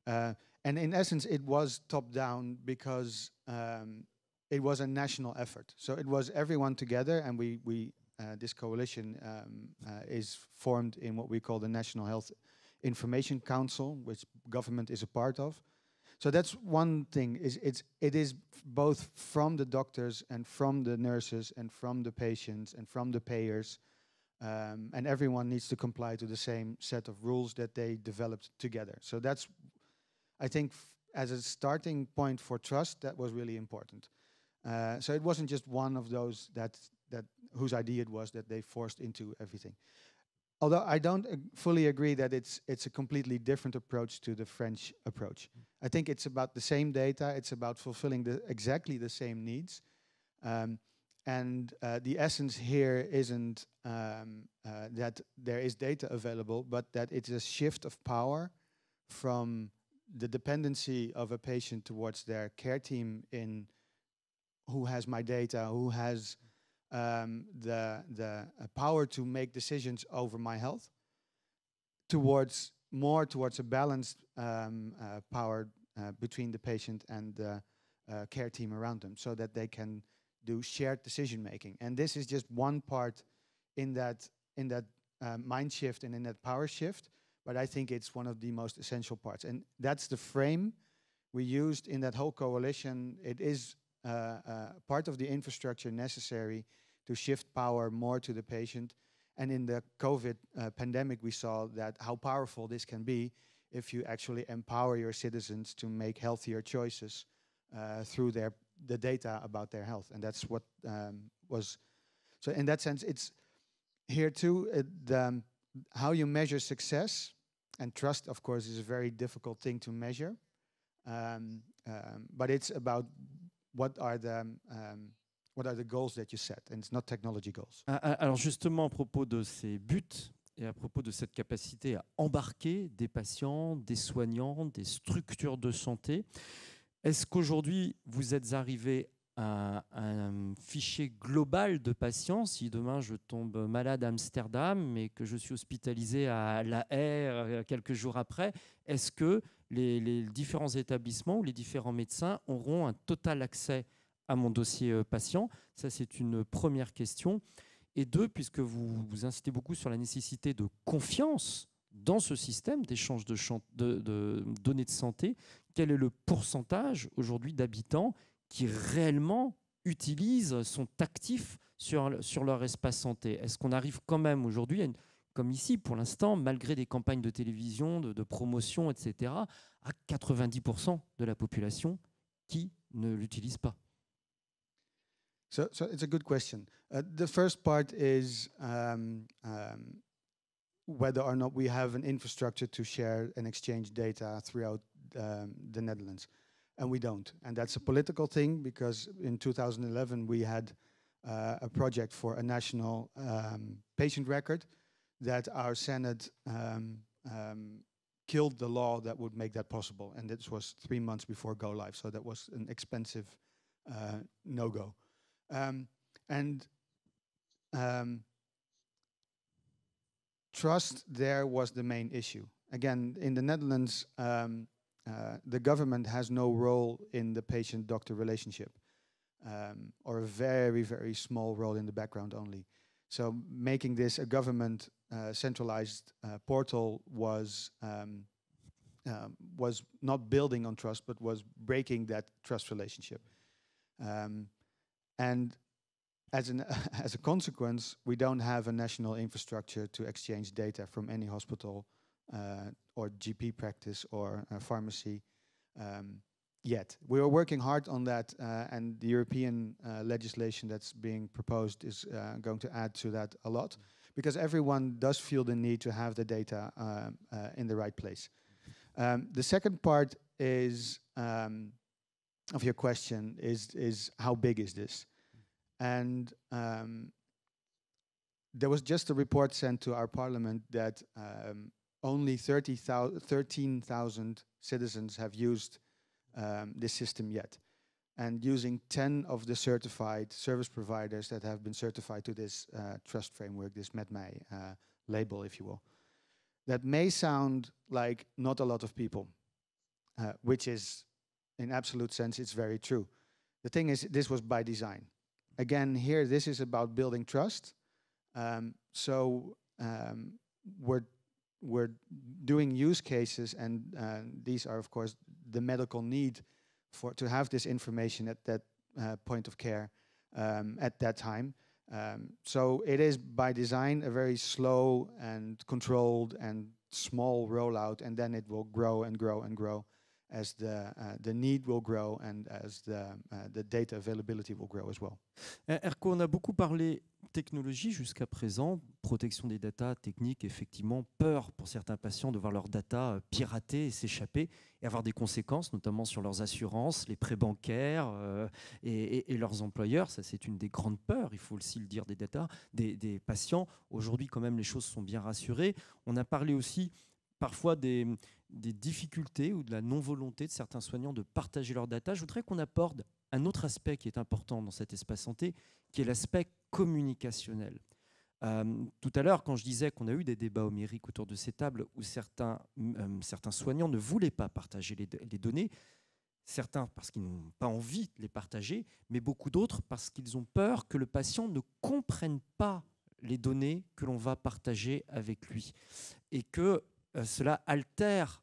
Uh, and in essence, it was top down because um, it was a national effort. So it was everyone together, and we, we uh, this coalition um, uh, is formed in what we call the National Health Information Council, which government is a part of. So that's one thing. Is it's it is both from the doctors and from the nurses and from the patients and from the payers, um, and everyone needs to comply to the same set of rules that they developed together. So that's I think as a starting point for trust, that was really important. Uh, so it wasn't just one of those that that whose idea it was that they forced into everything. Although I don't fully agree that it's it's a completely different approach to the French approach. Mm. I think it's about the same data. It's about fulfilling the exactly the same needs, um, and uh, the essence here isn't um, uh, that there is data available, but that it's a shift of power from the dependency of a patient towards their care team in who has my data, who has um, the the uh, power to make decisions over my health, towards more towards a balanced um, uh, power uh, between the patient and the uh, care team around them, so that they can do shared decision making. And this is just one part in that in that uh, mind shift and in that power shift but I think it's one of the most essential parts. And that's the frame we used in that whole coalition. It is uh, uh, part of the infrastructure necessary to shift power more to the patient. And in the COVID uh, pandemic, we saw that how powerful this can be if you actually empower your citizens to make healthier choices uh, through their the data about their health. And that's what um, was so. In that sense, it's here too. um, how you measure success, and trust, of course, is a very difficult thing to measure, um, um, but it's about what are the um what are the goals that you set, and it's not technology goals. Ah, ah, alors justement, à propos de ces buts et à propos de cette capacité à embarquer des patients, des soignants, des structures de santé, est-ce qu'aujourd'hui vous êtes arrivé un, un, fichier global de patients. Si demain je tombe malade à Amsterdam et que je suis hospitalisé à La Haye euh, quelques jours après, est-ce que les, différents établissements ou les différents médecins auront un total accès à mon dossier euh, patient Ça, c'est une première question. Et deux, puisque vous, vous insistez beaucoup sur la nécessité de confiance dans ce système d'échange de données de santé, quel est le pourcentage aujourd'hui d'habitants qui réellement utilisent, sont actifs sur, sur leur espace santé Est-ce qu'on arrive quand même aujourd'hui, comme ici pour l'instant, malgré des campagnes de télévision, de, promotion, etc., à 90% de la population qui ne l'utilise pas So, so it's a good question. Uh, the first part is um, um, whether or not we have an infrastructure to share and exchange data throughout um, the Netherlands. and we don't. And that's a political thing because in 2011 we had uh, a project for a national um, patient record that our Senate um, um, killed the law that would make that possible. And this was three months before go live, so that was an expensive uh, no go. Um, and um, trust there was the main issue. Again, in the Netherlands, um, uh, the government has no role in the patient-doctor relationship, um, or a very, very small role in the background only. So making this a government uh, centralized uh, portal was um, um, was not building on trust, but was breaking that trust relationship. Um, and as an as a consequence, we don't have a national infrastructure to exchange data from any hospital uh, or GP practice or uh, pharmacy um, yet. We are working hard on that, uh, and the European uh, legislation that's being proposed is going to add to that a lot, because everyone does feel the need to have the data in the right place. Um, the second part is um, of your question is is how big is this? And um, there was just a report sent to our parliament that um, only 13,000 citizens have used um, this system yet. And using 10 of the certified service providers that have been certified to this uh, trust framework, this MedMay uh, label, if you will. That may sound like not a lot of people, uh, which is, in absolute sense, it's very true. The thing is, this was by design. Again, here, this is about building trust. Um, so um, we're we're doing use cases, and uh, these are, of course, the medical need for to have this information at that uh, point of care um, at that time. Um, so it is by design a very slow and controlled and small rollout, and then it will grow and grow and grow as uh, the, need will grow and as the, uh, data availability will grow as well. Eh, Erko, on a beaucoup parlé technologie jusqu'à présent, protection des data, technique, effectivement, peur pour certains patients de voir leurs data euh, pirater et s'échapper et avoir des conséquences, notamment sur leurs assurances, les prêts bancaires euh, et, leurs employeurs. Ça, c'est une des grandes peurs, il faut aussi le dire, des data, des patients. Aujourd'hui, quand même, les choses sont bien rassurées. On a parlé aussi parfois des, des difficultés ou de la non-volonté de certains soignants de partager leurs data. Je voudrais qu'on apporte un autre aspect qui est important dans cet espace santé, qui est l'aspect communicationnel. Euh, tout à l'heure, quand je disais qu'on a eu des débats homériques autour de ces tables où certains, euh, certains soignants ne voulaient pas partager les, les données, certains parce qu'ils n'ont pas envie de les partager, mais beaucoup d'autres parce qu'ils ont peur que le patient ne comprenne pas les données que l'on va partager avec lui et que euh, cela altère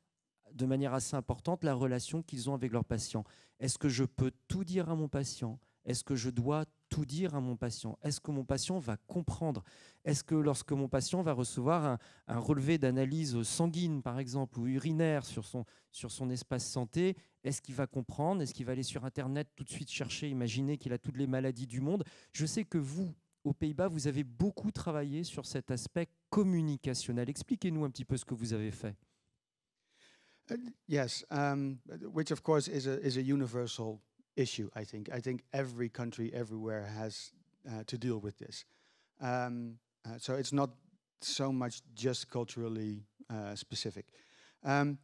de manière assez importante la relation qu'ils ont avec leurs patients. Est-ce que je peux tout dire à mon patient Est-ce que je dois tout dire à mon patient Est-ce que mon patient va comprendre Est-ce que lorsque mon patient va recevoir un, relevé d'analyse sanguine, par exemple, ou urinaire sur son, sur son espace santé, est-ce qu'il va comprendre Est-ce qu'il va aller sur Internet tout de suite chercher, imaginer qu'il a toutes les maladies du monde Je sais que vous, aux Pays-Bas, vous avez beaucoup travaillé sur cet aspect communicationnel. Expliquez-nous un petit peu ce que vous avez fait. Oui, uh, yes, um, which of course is a, is a universal issue, I think. I think every country everywhere has uh, to deal with this. Um, uh, so it's not so much just culturally uh, specific. Um,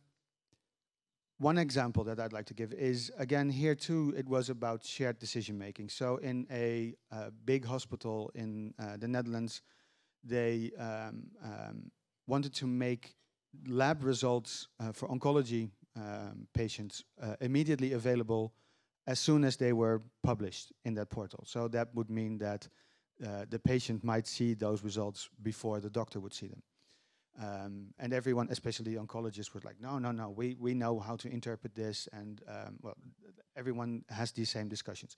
One example that I'd like to give is, again, here too, it was about shared decision making. So in a uh, big hospital in uh, the Netherlands, they um, um, wanted to make lab results uh, for oncology um, patients uh, immediately available as soon as they were published in that portal. So that would mean that uh, the patient might see those results before the doctor would see them. Um, and everyone, especially oncologists, was like, no, no, no, we, we know how to interpret this. And um, well, everyone has these same discussions.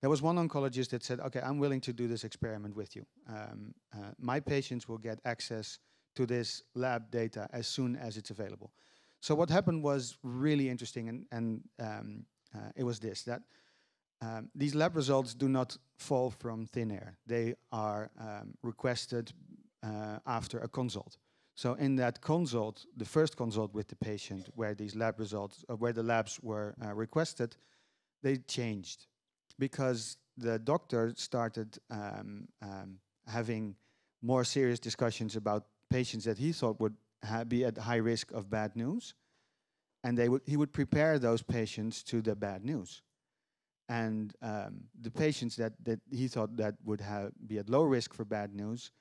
There was one oncologist that said, okay, I'm willing to do this experiment with you. Um, uh, my patients will get access to this lab data as soon as it's available. So what happened was really interesting, and, and um, uh, it was this, that um, these lab results do not fall from thin air. They are um, requested uh, after a consult. So in that consult, the first consult with the patient, where these lab results, uh, where the labs were uh, requested, they changed because the doctor started um, um, having more serious discussions about patients that he thought would be at high risk of bad news, and they he would prepare those patients to the bad news, and um, the patients that that he thought that would be at low risk for bad news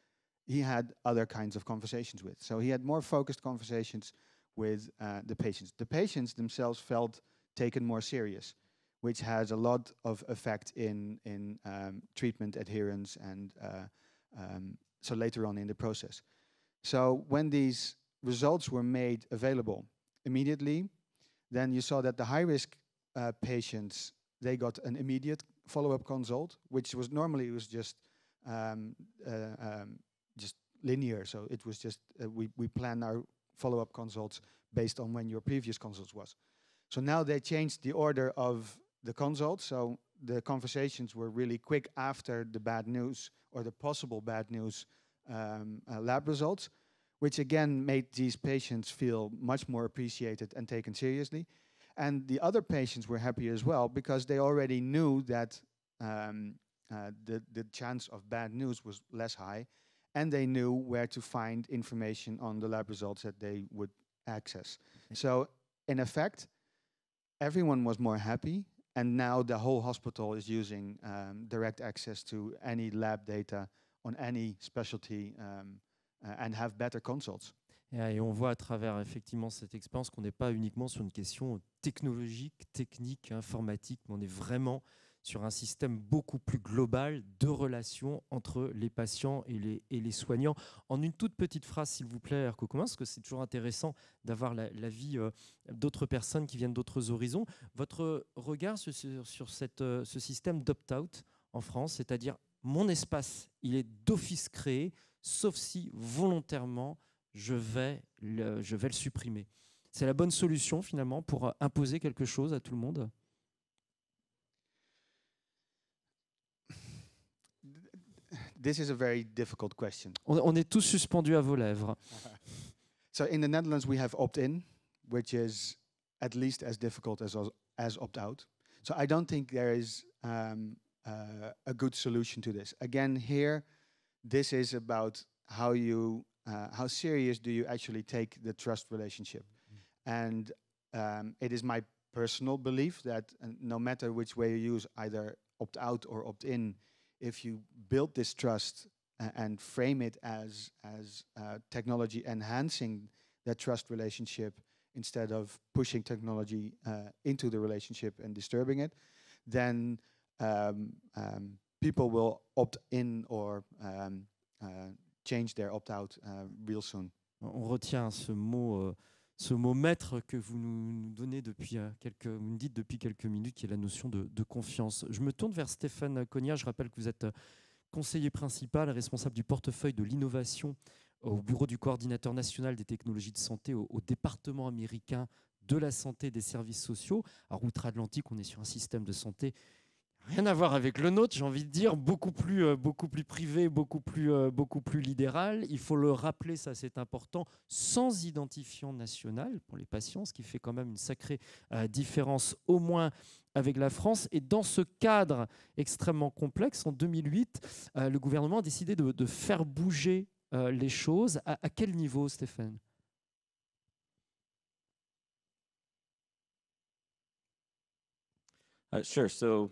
he had other kinds of conversations with. So he had more focused conversations with uh, the patients. The patients themselves felt taken more serious, which has a lot of effect in in um, treatment adherence and uh, um, so later on in the process. So when these results were made available immediately, then you saw that the high risk uh, patients they got an immediate follow up consult, which was normally it was just um, uh, um, linear. So it was just uh, we we plan our follow-up consults based on when your previous consults was. So now they changed the order of the consults. So the conversations were really quick after the bad news or the possible bad news um, uh, lab results, which again made these patients feel much more appreciated and taken seriously. And the other patients were happy as well because they already knew that um, uh, the, the chance of bad news was less high and they knew where to find information on the lab results that they would access. So in effect, everyone was more happy and now the whole hospital is using um, direct access to any lab data on any specialty um, uh, and have better consults. Yeah, et on voit à travers effectivement cette expérience qu'on n'est pas uniquement sur une question technologique, technique, informatique, mais on est vraiment sur un système beaucoup plus global de relations entre les patients et les, soignants. En une toute petite phrase, s'il vous plaît, que parce que c'est toujours intéressant d'avoir la la euh, d'autres personnes qui viennent d'autres horizons. Votre regard sur, euh, ce système d'opt-out en France, c'est-à-dire mon espace, il est d'office créé, sauf si volontairement je vais le supprimer. C'est la bonne solution finalement pour euh, imposer quelque chose à tout le monde This is a very difficult question. On, on est tous suspendus à vos lèvres. so in the Netherlands we have opt-in, which is at least as difficult as as opt-out. So I don't think there is um, uh, a good solution to this. Again, here, this is about how you uh, how serious do you actually take the trust relationship, mm. and um, it is my personal belief that uh, no matter which way you use, either opt out or opt in, if you build this trust and frame it as as uh, technology enhancing that trust relationship instead of pushing technology uh, into the relationship and disturbing it, then um, um, people will opt in or um, uh, change their opt out uh, real soon. On retient ce mot. Euh, ce mot maître que vous nous donnez depuis euh, quelques, vous nous dites depuis quelques minutes, qui est la notion de, confiance. Je me tourne vers Stéphane Cognard. Je rappelle que vous êtes euh, conseiller principal, responsable du portefeuille de l'innovation au bureau du coordinateur national des technologies de santé au, département américain de la santé et des services sociaux. à outre-Atlantique, on est sur un système de santé rien à voir avec le nôtre, j'ai envie de dire, beaucoup plus, euh, beaucoup plus privé, beaucoup plus, euh, beaucoup plus libéral. Il faut le rappeler, ça c'est important, sans identifiant national pour les patients, ce qui fait quand même une sacrée euh, différence au moins avec la France. Et dans ce cadre extrêmement complexe, en 2008, le gouvernement a décidé de, faire bouger les choses. À, quel niveau, Stéphane uh, sure. So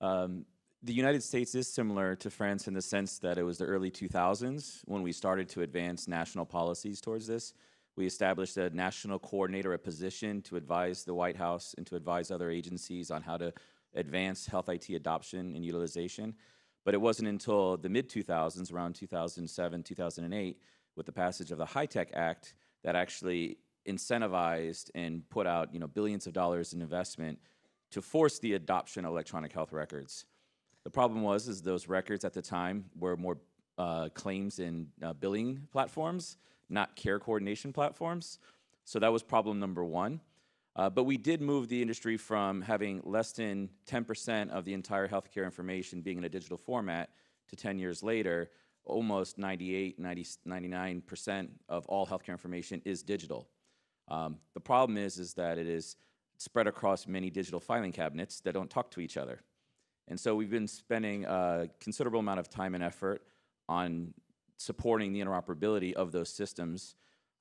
Um, the United States is similar to France in the sense that it was the early 2000s when we started to advance national policies towards this. We established a national coordinator, a position to advise the White House and to advise other agencies on how to advance health IT adoption and utilization. But it wasn't until the mid 2000s, around 2007, 2008, with the passage of the High Tech Act, that actually incentivized and put out you know, billions of dollars in investment to force the adoption of electronic health records. The problem was is those records at the time were more uh, claims and uh, billing platforms, not care coordination platforms. So that was problem number one. Uh, but we did move the industry from having less than 10% of the entire healthcare information being in a digital format to 10 years later, almost 98, 90, 99% of all healthcare information is digital. Um, the problem is, is that it is spread across many digital filing cabinets that don't talk to each other. And so we've been spending a considerable amount of time and effort on supporting the interoperability of those systems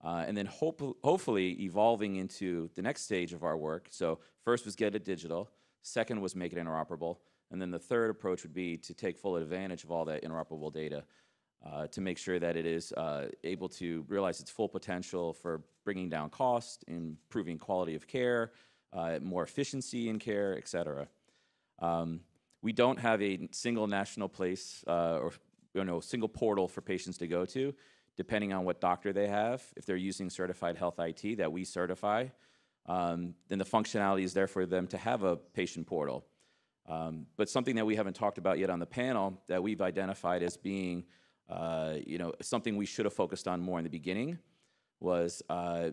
uh, and then hope, hopefully evolving into the next stage of our work. So first was get it digital, second was make it interoperable, and then the third approach would be to take full advantage of all that interoperable data uh, to make sure that it is uh, able to realize its full potential for bringing down cost, improving quality of care, uh, more efficiency in care, et cetera. Um, we don't have a single national place uh, or you know, single portal for patients to go to, depending on what doctor they have. If they're using certified health IT that we certify, um, then the functionality is there for them to have a patient portal. Um, but something that we haven't talked about yet on the panel that we've identified as being, uh, you know, something we should have focused on more in the beginning was uh,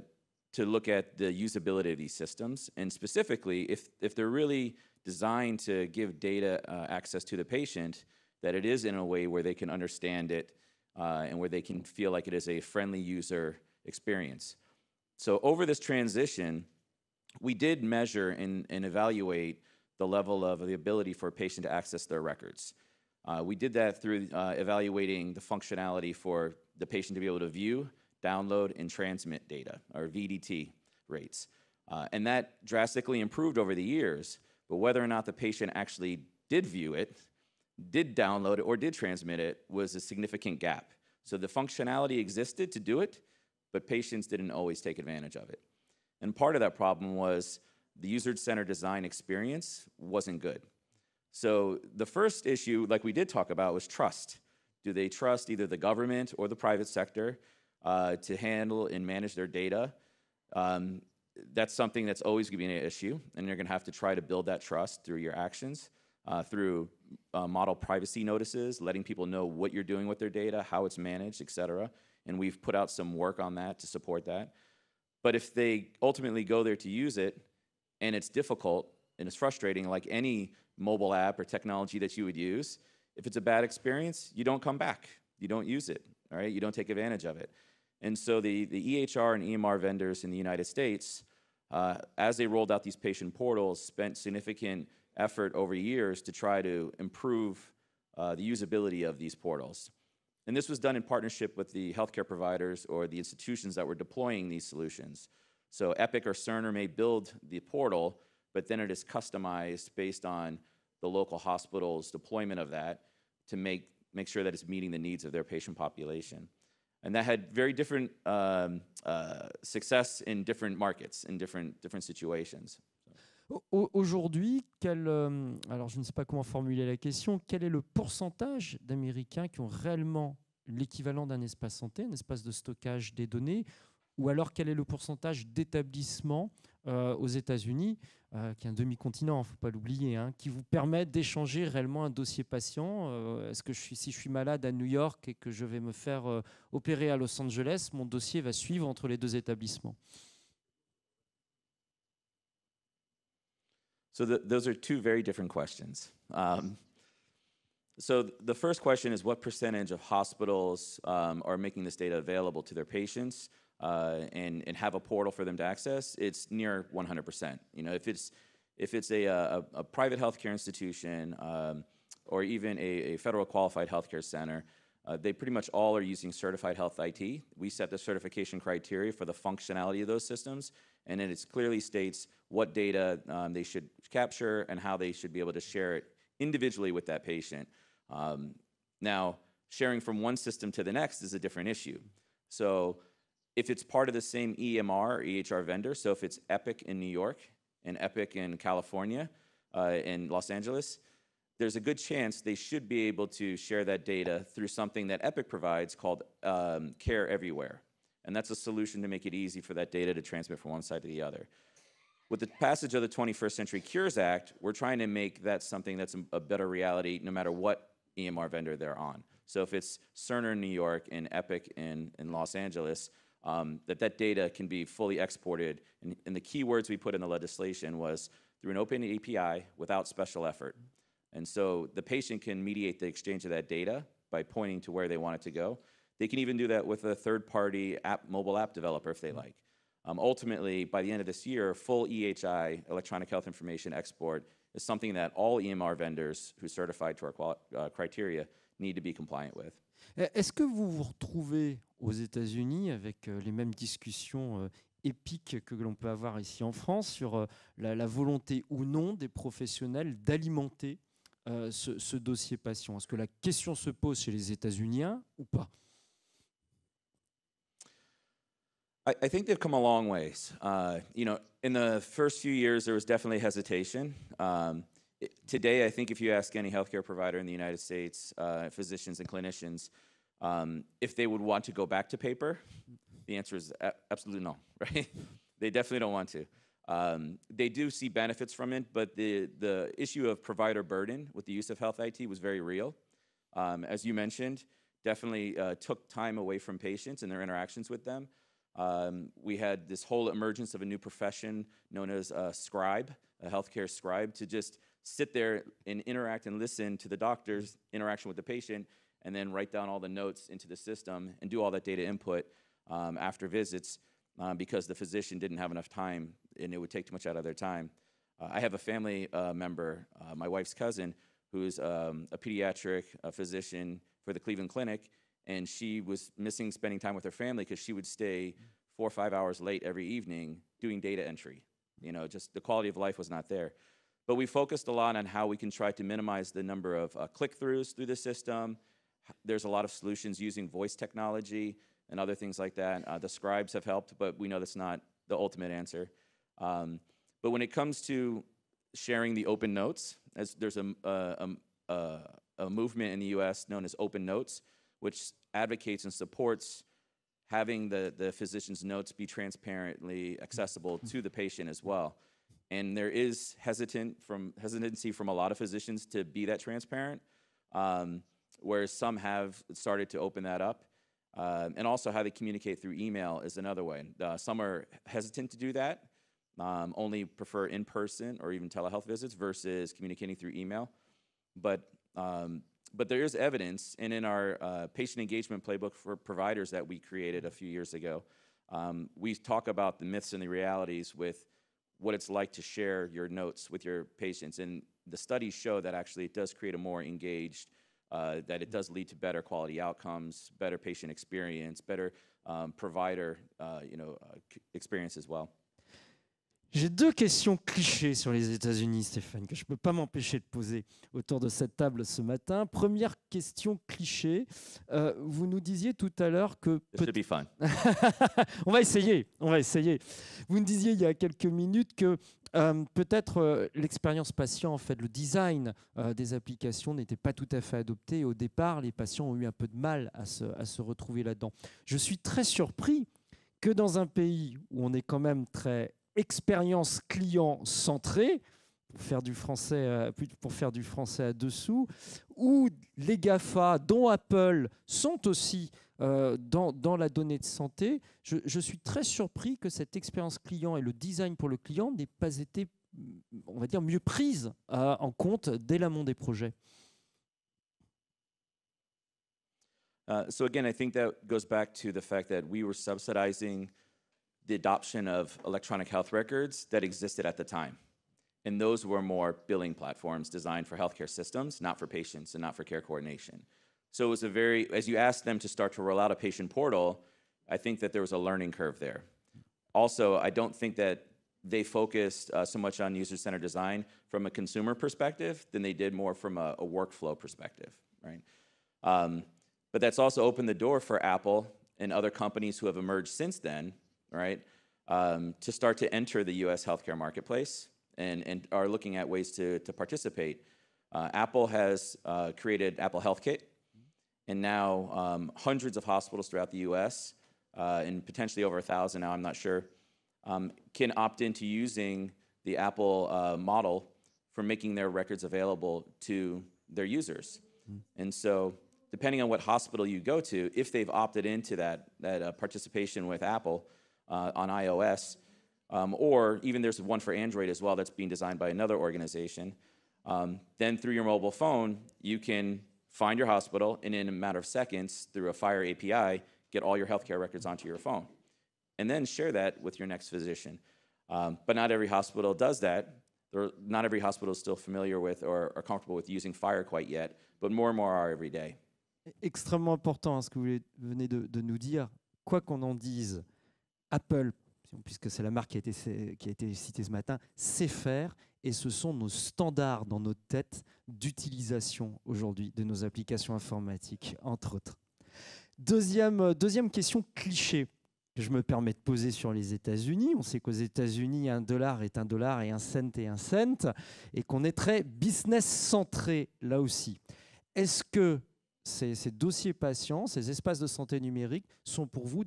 to look at the usability of these systems. And specifically, if, if they're really designed to give data uh, access to the patient, that it is in a way where they can understand it uh, and where they can feel like it is a friendly user experience. So over this transition, we did measure and, and evaluate the level of the ability for a patient to access their records. Uh, we did that through uh, evaluating the functionality for the patient to be able to view download and transmit data, or VDT rates. Uh, and that drastically improved over the years, but whether or not the patient actually did view it, did download it, or did transmit it was a significant gap. So the functionality existed to do it, but patients didn't always take advantage of it. And part of that problem was the user-centered design experience wasn't good. So the first issue, like we did talk about, was trust. Do they trust either the government or the private sector? uh, to handle and manage their data. Um, that's something that's always going to be an issue, and you're going to have to try to build that trust through your actions, uh, through uh, model privacy notices, letting people know what you're doing with their data, how it's managed, et cetera. And we've put out some work on that to support that. But if they ultimately go there to use it, and it's difficult and it's frustrating, like any mobile app or technology that you would use, if it's a bad experience, you don't come back. You don't use it, all right? You don't take advantage of it. And so the, the EHR and EMR vendors in the United States, uh, as they rolled out these patient portals, spent significant effort over years to try to improve uh, the usability of these portals. And this was done in partnership with the healthcare providers or the institutions that were deploying these solutions. So Epic or Cerner may build the portal, but then it is customized based on the local hospital's deployment of that to make, make sure that it's meeting the needs of their patient population. and that had very different um, uh, success in different markets, in different situations. Aujourd'hui, euh, alors je ne sais pas comment formuler la question, quel est le pourcentage d'Américains qui ont réellement l'équivalent d'un espace santé, un espace de stockage des données, ou alors quel est le pourcentage d'établissements euh, aux États-Unis euh, qui est un demi-continent, il ne faut pas l'oublier, hein, qui vous permet d'échanger réellement un dossier patient. Euh, est-ce que si je suis malade à New York et que je vais me faire euh, opérer à Los Angeles, mon dossier va suivre entre les deux établissements. So the, those are two very different questions. Um, so the first question is what percentage of hospitals um, are making this data available to their patients? uh, and and have a portal for them to access, it's near 100%. You know, if it's if it's a a, a private healthcare institution um, or even a, a federal qualified healthcare center, uh, they pretty much all are using certified health IT. We set the certification criteria for the functionality of those systems, and then it clearly states what data um, they should capture and how they should be able to share it individually with that patient. Um, now, sharing from one system to the next is a different issue. So if it's part of the same EMR or EHR vendor, so if it's Epic in New York and Epic in California uh, in Los Angeles, there's a good chance they should be able to share that data through something that Epic provides called um, Care Everywhere. And that's a solution to make it easy for that data to transmit from one side to the other. With the passage of the 21st Century Cures Act, we're trying to make that something that's a better reality no matter what EMR vendor they're on. So if it's Cerner in New York and Epic in, in Los Angeles, um, that that data can be fully exported. And, and the key words we put in the legislation was through an open API without special effort. And so the patient can mediate the exchange of that data by pointing to where they want it to go. They can even do that with a third-party app, mobile app developer if they like. Um, ultimately, by the end of this year, full EHI, electronic health information export, is something that all EMR vendors who certified to our uh, criteria need to be compliant with. Euh, est-ce que vous vous retrouvez aux États-Unis avec euh, les mêmes discussions euh, épiques que l'on peut avoir ici en France sur la, volonté ou non des professionnels d'alimenter ce, dossier patient Est-ce que la question se pose chez les États-Unis ou pas I, think they've come a long ways. Uh, you know, in the first few um, today, I think if you ask any healthcare provider in the United States, uh, physicians and clinicians, um, if they would want to go back to paper, the answer is absolutely no, right? they definitely don't want to. Um, they do see benefits from it, but the, the issue of provider burden with the use of health IT was very real. Um, as you mentioned, definitely uh, took time away from patients and their interactions with them. Um, we had this whole emergence of a new profession known as a uh, scribe, a healthcare scribe, to just sit there and interact and listen to the doctor's interaction with the patient, and then write down all the notes into the system and do all that data input um, after visits uh, because the physician didn't have enough time and it would take too much out of their time. Uh, I have a family uh, member, uh, my wife's cousin, who's um, a pediatric physician for the Cleveland Clinic, and she was missing spending time with her family because she would stay four or five hours late every evening doing data entry. You know, just the quality of life was not there. But we focused a lot on how we can try to minimize the number of uh, click throughs through the system. There's a lot of solutions using voice technology and other things like that. Uh, the scribes have helped, but we know that's not the ultimate answer. Um, but when it comes to sharing the open notes, as there's a, uh, a, a, uh, a movement in the US known as Open Notes, which advocates and supports having the, the physician's notes be transparently accessible mm-hmm. to the patient as well. And there is hesitant from hesitancy from a lot of physicians to be that transparent, um, whereas some have started to open that up. Uh, and also how they communicate through email is another way. Uh, some are hesitant to do that, um, only prefer in-person or even telehealth visits versus communicating through email. But um, but there is evidence, and in our uh, patient engagement playbook for providers that we created a few years ago, um, we talk about the myths and the realities with what it's like to share your notes with your patients. And the studies show that actually it does create a more engaged, uh, that it does lead to better quality outcomes, better patient experience, better um, provider, uh, you know, uh, experience as well. J'ai deux questions clichés sur les États-Unis, Stéphane, que je ne peux pas m'empêcher de poser autour de cette table ce matin. Première question cliché. Euh, vous nous disiez tout à l'heure que... on va essayer, on va essayer. Vous nous disiez il y a quelques minutes que euh, peut-être euh, l'expérience patient, en fait, le design des applications n'était pas tout à fait adopté. Au départ, les patients ont eu un peu de mal à se, à se retrouver là-dedans. Je suis très surpris que dans un pays où on est quand même très expérience client centrée, pour faire du français, euh, pour faire du français à dessous, où les GAFA, dont Apple, sont aussi euh, dans, la donnée de santé, je, suis très surpris que cette expérience client et le design pour le client n'aient pas été, on va dire, mieux prise euh, en compte dès l'amont des projets. Uh, so again, I think that goes back to the fact that we were subsidizing the adoption of electronic health records that existed at the time. And those were more billing platforms designed for healthcare systems, not for patients and not for care coordination. So it was a very, as you asked them to start to roll out a patient portal, I think that there was a learning curve there. Also, I don't think that they focused uh, so much on user-centered design from a consumer perspective than they did more from a, a workflow perspective, right? Um, but that's also opened the door for Apple and other companies who have emerged since then right, um, to start to enter the US healthcare marketplace and, and are looking at ways to, to participate. Uh, Apple has uh, created Apple Health Kit, and now um, hundreds of hospitals throughout the US, uh, and potentially over a thousand now, I'm not sure, um, can opt into using the Apple uh, model for making their records available to their users. Mm-hmm. And so, depending on what hospital you go to, if they've opted into that, that uh, participation with Apple, uh, on iOS. Um, or even there's one for Android as well that's being designed by another organization. Um, then through your mobile phone, you can find your hospital and in a matter of seconds, through a Fire API, get all your healthcare records onto your phone. And then share that with your next physician. Um, but not every hospital does that. There, not every hospital is still familiar with or, are comfortable with using Fire quite yet, but more and more are every day. Extrêmement important ce que vous venez de, de nous dire. Quoi qu'on en dise, Apple, puisque c'est la marque qui a, été, qui a été citée ce matin, sait faire et ce sont nos standards dans nos têtes d'utilisation aujourd'hui de nos applications informatiques, entre autres. Deuxième, euh, deuxième question cliché que je me permets de poser sur les États-Unis. On sait qu'aux États-Unis, un dollar est un dollar et un cent est un cent, et qu'on est très business centré là aussi. Est-ce que ces, dossiers patients, ces espaces de santé numérique sont pour vous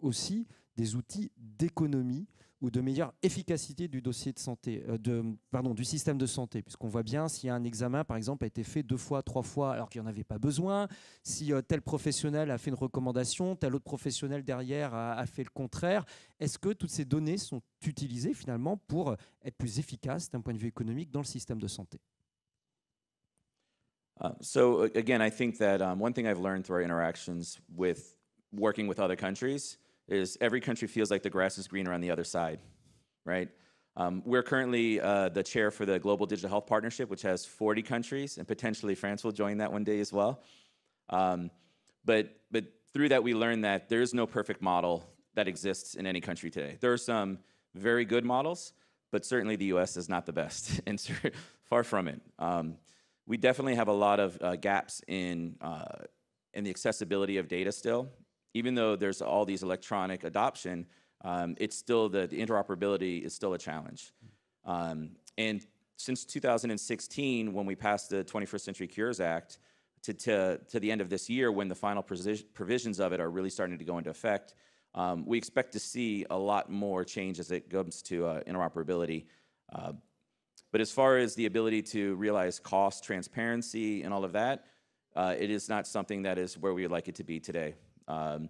aussi des outils d'économie ou de meilleure efficacité du dossier de santé, euh, pardon, du système de santé, puisqu'on voit bien si un examen, par exemple, a été fait deux fois, trois fois, alors qu'il n'y en avait pas besoin, si euh, tel professionnel a fait une recommandation, tel autre professionnel derrière a, a fait le contraire. Est-ce que toutes ces données sont utilisées finalement pour euh, être plus efficaces d'un point de vue économique dans le système de santé Um, so again, I think that um, one thing I've learned through our interactions with working with other countries is every country feels like the grass is greener on the other side, right? Um, we're currently uh, the chair for the Global Digital Health Partnership, which has 40 countries, and potentially France will join that one day as well. Um, but but through that, we learned that there is no perfect model that exists in any country today. There are some very good models, but certainly the U.S. is not the best, and far from it. Um, we definitely have a lot of uh, gaps in uh, in the accessibility of data still. Even though there's all these electronic adoption, um, it's still the, the, interoperability is still a challenge. Um, and since 2016, when we passed the 21st Century Cures Act, to, to, to the end of this year, when the final provisions of it are really starting to go into effect, um, we expect to see a lot more change as it comes to uh, interoperability. Uh, but as far as the ability to realize cost, transparency, and all of that, uh, it is not something that is where we would like it to be today. Um,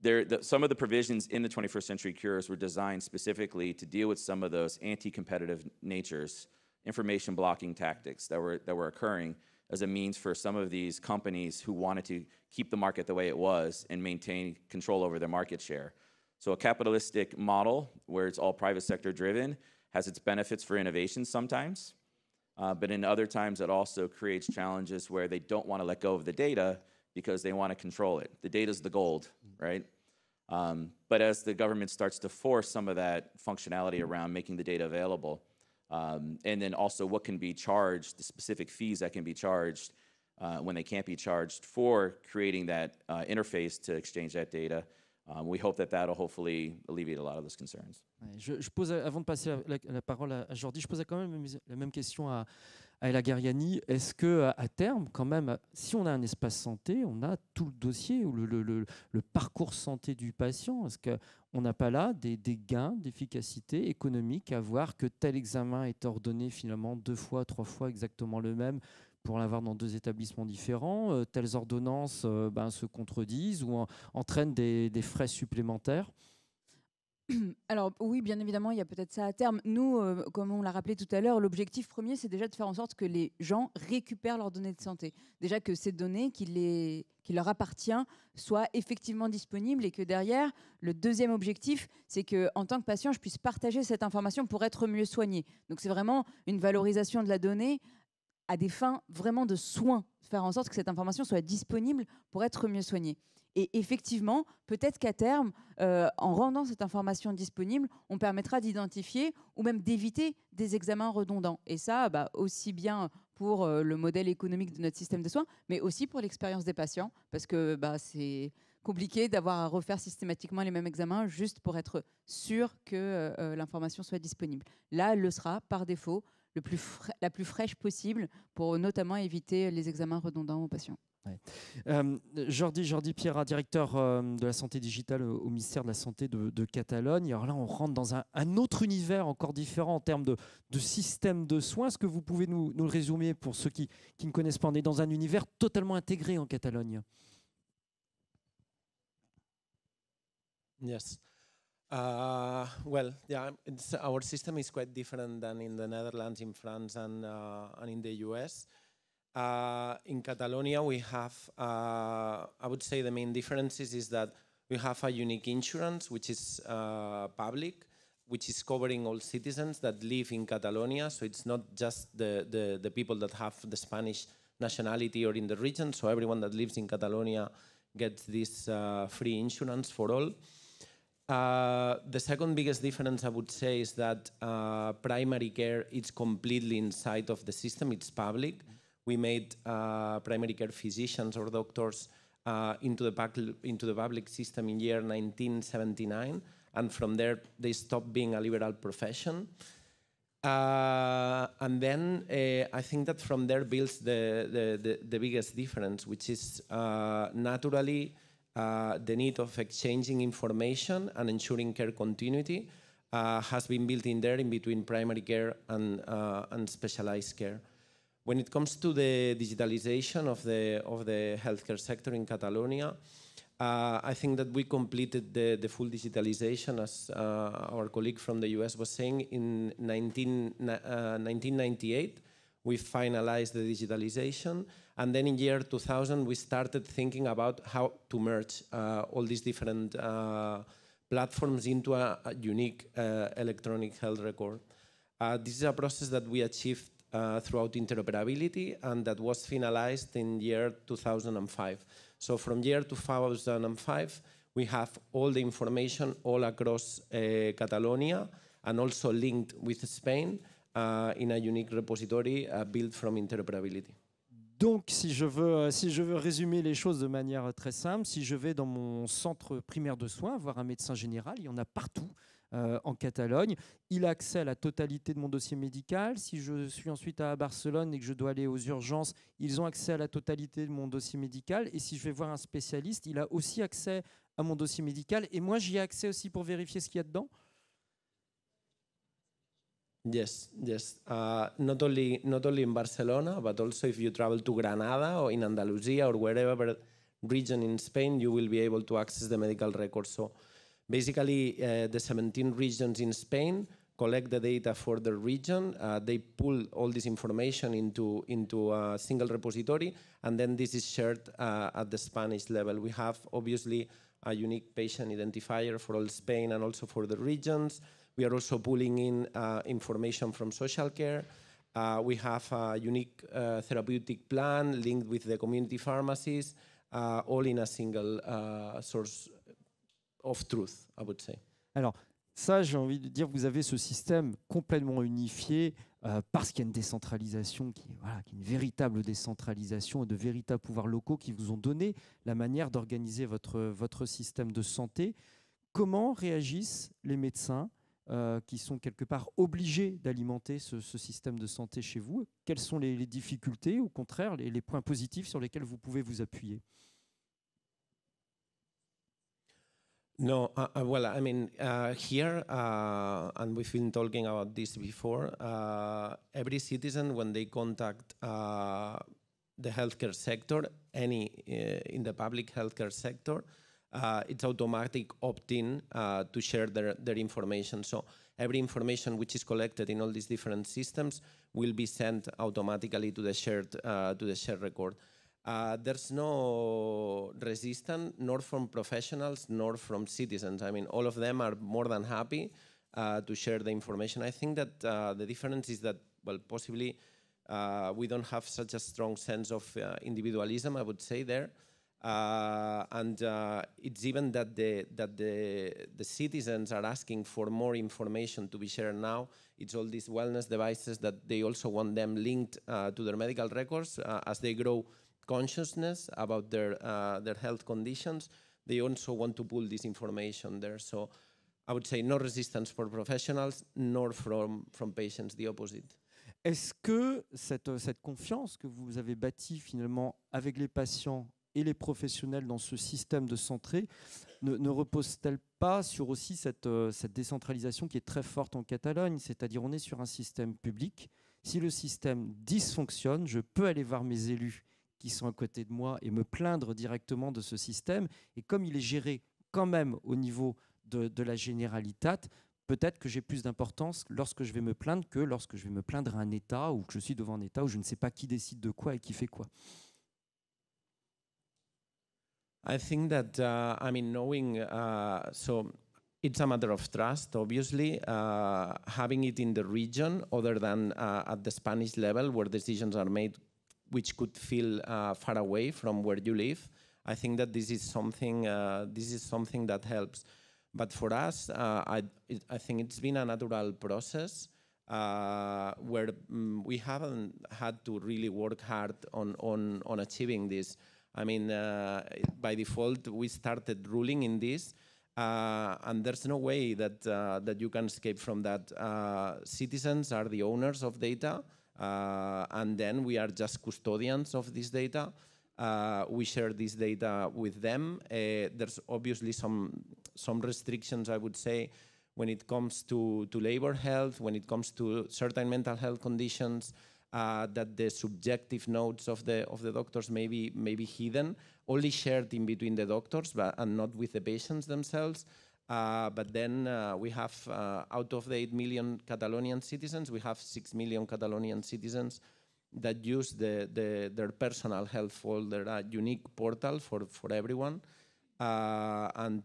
there, the, some of the provisions in the 21st Century Cures were designed specifically to deal with some of those anti-competitive natures, information blocking tactics that were, that were occurring as a means for some of these companies who wanted to keep the market the way it was and maintain control over their market share. So a capitalistic model where it's all private sector driven has its benefits for innovation sometimes, uh, but in other times it also creates challenges where they don't want to let go of the data because they want to control it. The data is the gold, right? Um, but as the government starts to force some of that functionality around making the data available, um, and then also what can be charged, the specific fees that can be charged uh, when they can't be charged for creating that uh, interface to exchange that data, Je, pose, euh, avant de passer la, parole à Jordi, je posais quand même la même question à, à Ella Gariani. Est-ce que euh, à terme, quand même, euh, si on a un espace santé, on a tout le dossier ou le, parcours santé du patient Est-ce qu'on n'a pas là des, des gains d'efficacité économique à voir que tel examen est ordonné finalement deux fois, trois fois exactement le même pour l'avoir dans deux établissements différents. Euh, telles ordonnances euh, ben, se contredisent ou entraînent des, frais supplémentaires. Alors oui, bien évidemment, il y a peut-être ça à terme. Nous, euh, comme on l'a rappelé tout à l'heure, l'objectif premier, c'est déjà de faire en sorte que les gens récupèrent leurs données de santé. Déjà que ces données qui, qui leur appartient soient effectivement disponibles et que derrière, le deuxième objectif, c'est que en tant que patient, je puisse partager cette information pour être mieux soigné. Donc c'est vraiment une valorisation de la donnée à des fins vraiment de soins, faire en sorte que cette information soit disponible pour être mieux soignée. Et effectivement, peut-être qu'à terme, euh, en rendant cette information disponible, on permettra d'identifier ou même d'éviter des examens redondants. Et ça, bah, aussi bien pour euh, le modèle économique de notre système de soins, mais aussi pour l'expérience des patients, parce que bah, c'est compliqué d'avoir à refaire systématiquement les mêmes examens juste pour être sûr que euh, l'information soit disponible. Là, elle le sera par défaut plus la plus fraîche possible pour notamment éviter les examens redondants aux patients. Euh, Jordi, Jordi Pierra, directeur euh, de la santé digitale au ministère de la Santé de, Catalogne. Alors là, on rentre dans un, autre univers encore différent en termes de, système de soins. Est-ce que vous pouvez nous, le résumer pour ceux qui, qui ne connaissent pas On est dans un univers totalement intégré en Catalogne. Yes. Uh, well, yeah, our system is quite different than in the Netherlands, in France, and, uh, and in the US. Uh, in Catalonia, we have, uh, I would say the main differences is that we have a unique insurance, which is uh, public, which is covering all citizens that live in Catalonia. So it's not just the, the, the people that have the Spanish nationality or in the region. So everyone that lives in Catalonia gets this uh, free insurance for all. Uh, the second biggest difference I would say is that uh, primary care is completely inside of the system, it's public. We made uh, primary care physicians or doctors uh, into, the into the public system in year 1979, and from there they stopped being a liberal profession. Uh, and then I think that from there builds the, the, the, the biggest difference, which is naturally uh, the need of exchanging information and ensuring care continuity uh, has been built in there in between primary care and, uh, and specialized care. When it comes to the digitalization of the, of the healthcare sector in Catalonia, uh, I think that we completed the, the full digitalization, as uh, our colleague from the US was saying, in 19, 1998. Uh, we finalized the digitalization. And then in year 2000, we started thinking about how to merge uh, all these different uh, platforms into a, a unique uh, electronic health record. Uh, this is a process that we achieved uh, throughout interoperability and that was finalized in year 2005. So from year 2005, we have all the information all across uh, Catalonia and also linked with Spain in a unique repository built from interoperability. Donc, si je, veux, euh, si je veux résumer les choses de manière très simple, si je vais dans mon centre primaire de soins voir un médecin général, il y en a partout euh, en Catalogne, il a accès à la totalité de mon dossier médical. Si je suis ensuite à Barcelone et que je dois aller aux urgences, ils ont accès à la totalité de mon dossier médical. Et si je vais voir un spécialiste, il a aussi accès à mon dossier médical. Et moi, j'y ai accès aussi pour vérifier ce qu'il y a dedans. Yes, yes. Uh, not only not only in Barcelona, but also if you travel to Granada or in Andalusia or wherever region in Spain, you will be able to access the medical records. So, basically, uh, the 17 regions in Spain collect the data for the region. Uh, they pull all this information into into a single repository, and then this is shared uh, at the Spanish level. We have obviously a unique patient identifier for all Spain and also for the regions. We are also pulling in uh, information from social care. Uh, we have a unique uh, therapeutic plan linked with the community pharmacies, all in a single source of truth, I would say. Alors, ça, j'ai envie de dire, vous avez ce système complètement unifié euh, parce qu'il y a une décentralisation, qui une véritable décentralisation et de véritables pouvoirs locaux qui vous ont donné la manière d'organiser votre, votre système de santé. Comment réagissent les médecins euh, qui sont quelque part obligés d'alimenter ce, ce, système de santé chez vous Quelles sont les, les difficultés, au contraire, les, les, points positifs sur lesquels vous pouvez vous appuyer No, uh, uh, well, I mean, uh, here, uh, and we've been talking about this before, uh, every citizen, when they contact the healthcare sector, any in the public healthcare sector, uh, it's automatic opt-in uh, to share their, their information. So every information which is collected in all these different systems will be sent automatically to the shared, uh, to the shared record. Uh, there's no resistance, nor from professionals, nor from citizens. I mean, all of them are more than happy uh, to share the information. I think that uh, the difference is that, well, possibly we don't have such a strong sense of individualism, I would say, there. Uh, and uh, it's even that the that the the citizens are asking for more information to be shared now. It's all these wellness devices that they also want them linked uh, to their medical records as they grow consciousness about their their health conditions. They also want to pull this information there. So. I would say no resistance for professionals nor from, from patients, the opposite. Est-ce que cette, cette confiance que vous avez bâtie finalement avec les patients et les professionnels dans ce système de centré ne, ne repose-t-elle pas sur aussi euh, cette, décentralisation qui est très forte en Catalogne C'est-à-dire on est sur un système public. Si le système dysfonctionne, je peux aller voir mes élus qui sont à côté de moi et me plaindre directement de ce système. Et comme il est géré quand même au niveau de, la généralitat, peut-être que j'ai plus d'importance lorsque je vais me plaindre que lorsque je vais me plaindre à un État ou que je suis devant un État où je ne sais pas qui décide de quoi et qui fait quoi. I think that, uh, I mean, knowing, uh, so it's a matter of trust, obviously. Uh, having it in the region other than uh, at the Spanish level where decisions are made which could feel uh, far away from where you live, I think that this is something, uh, this is something that helps. But for us, I, it, I think it's been a natural process where mm, we haven't had to really work hard on, on, on achieving this. I mean, uh, by default, we started ruling in this. Uh, and there's no way that uh, that you can escape from that. Uh, citizens are the owners of data, uh, and then we are just custodians of this data. Uh, we share this data with them. there's obviously some some restrictions, I would say, when it comes to to labor health, when it comes to certain mental health conditions uh, that the subjective notes of the of the doctors may be, may be hidden, only shared in between the doctors, but and not with the patients themselves. Uh, but then uh, we have, uh, out of the 8 million Catalonian citizens, we have 6 million Catalonian citizens that use the, the, their personal health folder, a unique portal for, for everyone. have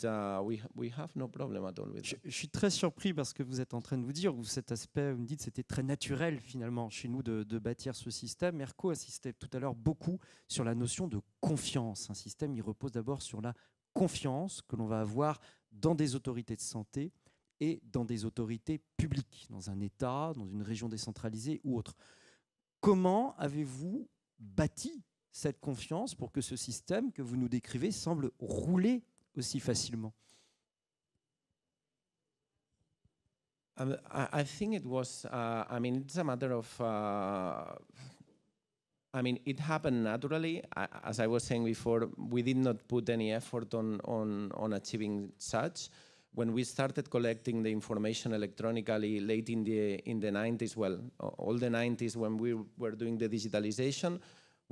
je, suis très surpris parce que vous êtes en train de vous dire, vous cet aspect, vous me dites, c'était très naturel finalement chez nous de, bâtir ce système. Merco insistait tout à l'heure beaucoup sur la notion de confiance. Un système, il repose d'abord sur la confiance que l'on va avoir dans des autorités de santé et dans des autorités publiques, dans un État, dans une région décentralisée ou autre. Comment avez-vous bâti cette confiance pour que ce système que vous nous décrivez semble rouler aussi facilement um, I, think it was, uh, I mean, it's a matter of, uh, I mean, it happened naturally. I, as I was saying before, we did not put any effort on, on, on achieving such. when we started collecting the information electronically late in the in the 90s well all the 90s when we were doing the digitalization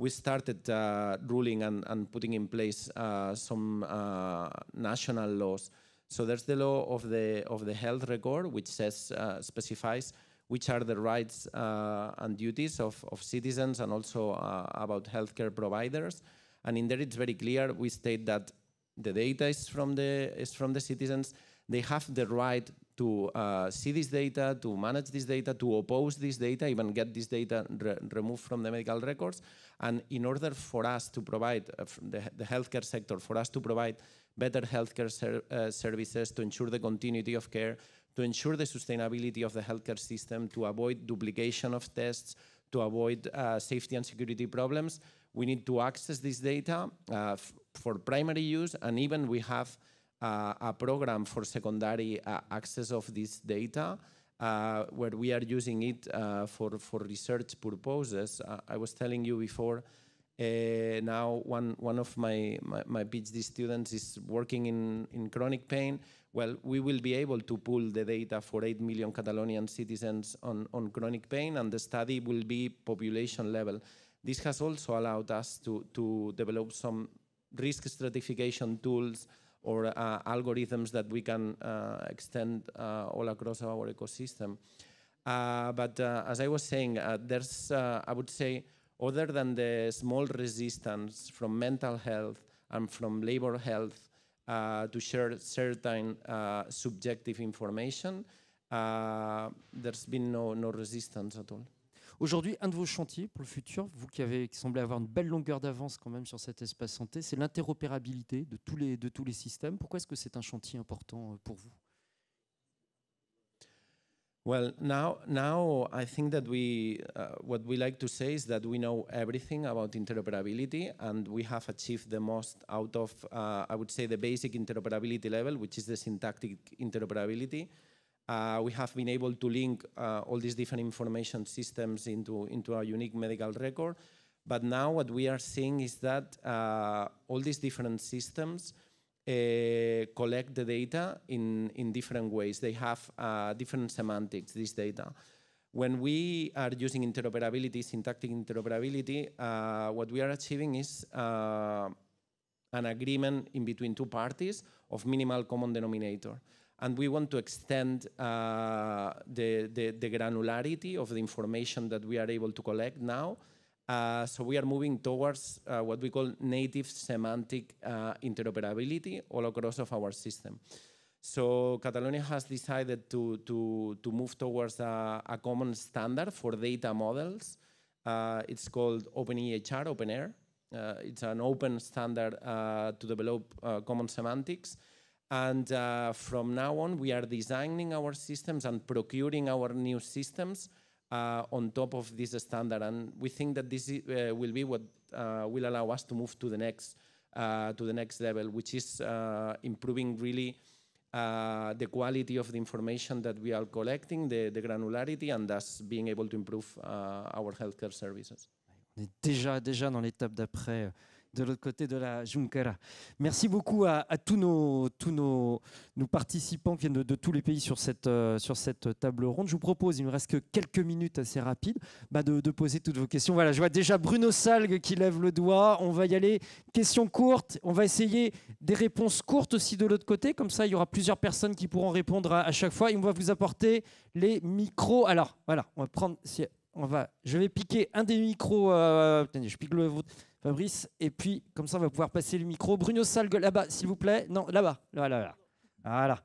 we started uh, ruling and, and, putting in place uh, some uh, national laws. So there's the law of the of the health record, which says uh, specifies which are the rights uh, and duties of, of citizens and also uh, about healthcare providers. And in there, it's very clear we state that the data is from the is from the citizens. They have the right to uh, see this data, to manage this data, to oppose this data, even get this data re removed from the medical records. And in order for us to provide, uh, the, the, healthcare sector, for us to provide better healthcare ser uh, services, to ensure the continuity of care, to ensure the sustainability of the healthcare system, to avoid duplication of tests, to avoid uh, safety and security problems, we need to access this data uh, for primary use, and even we have uh, a program for secondary uh, access of this data uh, where we are using it uh, for, for research purposes. Uh, I was telling you before, uh, now one, one of my, my, my, PhD students is working in, in chronic pain. Well, we will be able to pull the data for 8 million Catalonian citizens on, on chronic pain, and the study will be population level. This has also allowed us to, to develop some risk stratification tools or uh, algorithms that we can uh, extend uh, all across our ecosystem. Uh, but uh, as I was saying, there's, I would say, other than the small resistance from mental health and from labor health to share certain subjective information, there's been no, no resistance at all. Aujourd'hui, un de vos chantiers pour le futur, vous qui avez qui semblez avoir une belle longueur d'avance quand même sur cet espace santé, c'est l'interopérabilité de tous les, de tous les systèmes. Pourquoi est-ce que c'est un chantier important euh, pour vous Well, now, now I think that we, uh, what we like to say is that we know everything about interoperability, and we have achieved the most out of, uh, I would say, the basic interoperability level, which is the syntactic interoperability. Uh, we have been able to link uh, all these different information systems into, into a unique medical record. But now what we are seeing is that uh, all these different systems uh, collect the data in, in different ways. They have uh, different semantics, this data. When we are using interoperability, syntactic interoperability, uh, what we are achieving is an agreement in between two parties of minimal common denominator and we want to extend uh, the, the, the, granularity of the information that we are able to collect now. Uh, so we are moving towards uh, what we call native semantic uh, interoperability all across of our system. So Catalonia has decided to, to, to move towards a, a common standard for data models. Uh, it's called OpenEHR, OpenAIR. Uh, it's an open standard to develop common semantics. And uh, from now on, we are designing our systems and procuring our new systems uh, on top of this standard. And we think that this uh, will be what uh, will allow us to move to the next uh, to the next level, which is uh, improving really the quality of the information that we are collecting, the, the granularity, and thus being able to improve our healthcare services. On est déjà déjà dans l'étape d'après. Euh, de l'autre côté de la Junkera. Merci beaucoup à, tous, nos, tous nos, nos, participants qui viennent de, tous les pays sur cette, euh, sur cette, table ronde. Je vous propose, il ne reste que quelques minutes assez rapides, bah, de, poser toutes vos questions. Voilà, je vois déjà Bruno Salgue qui lève le doigt. On va y aller. Questions courtes. On va essayer des réponses courtes aussi de l'autre côté. Comme ça, il y aura plusieurs personnes qui pourront répondre à, chaque fois. Et on va vous apporter les micros. Alors, voilà, on va prendre on va, je vais piquer un des micros. Euh, je pique le Fabrice. Et puis, comme ça, on va pouvoir passer le micro. Bruno Salgue, là-bas, s'il vous plaît. Non, là-bas. Là, Voilà.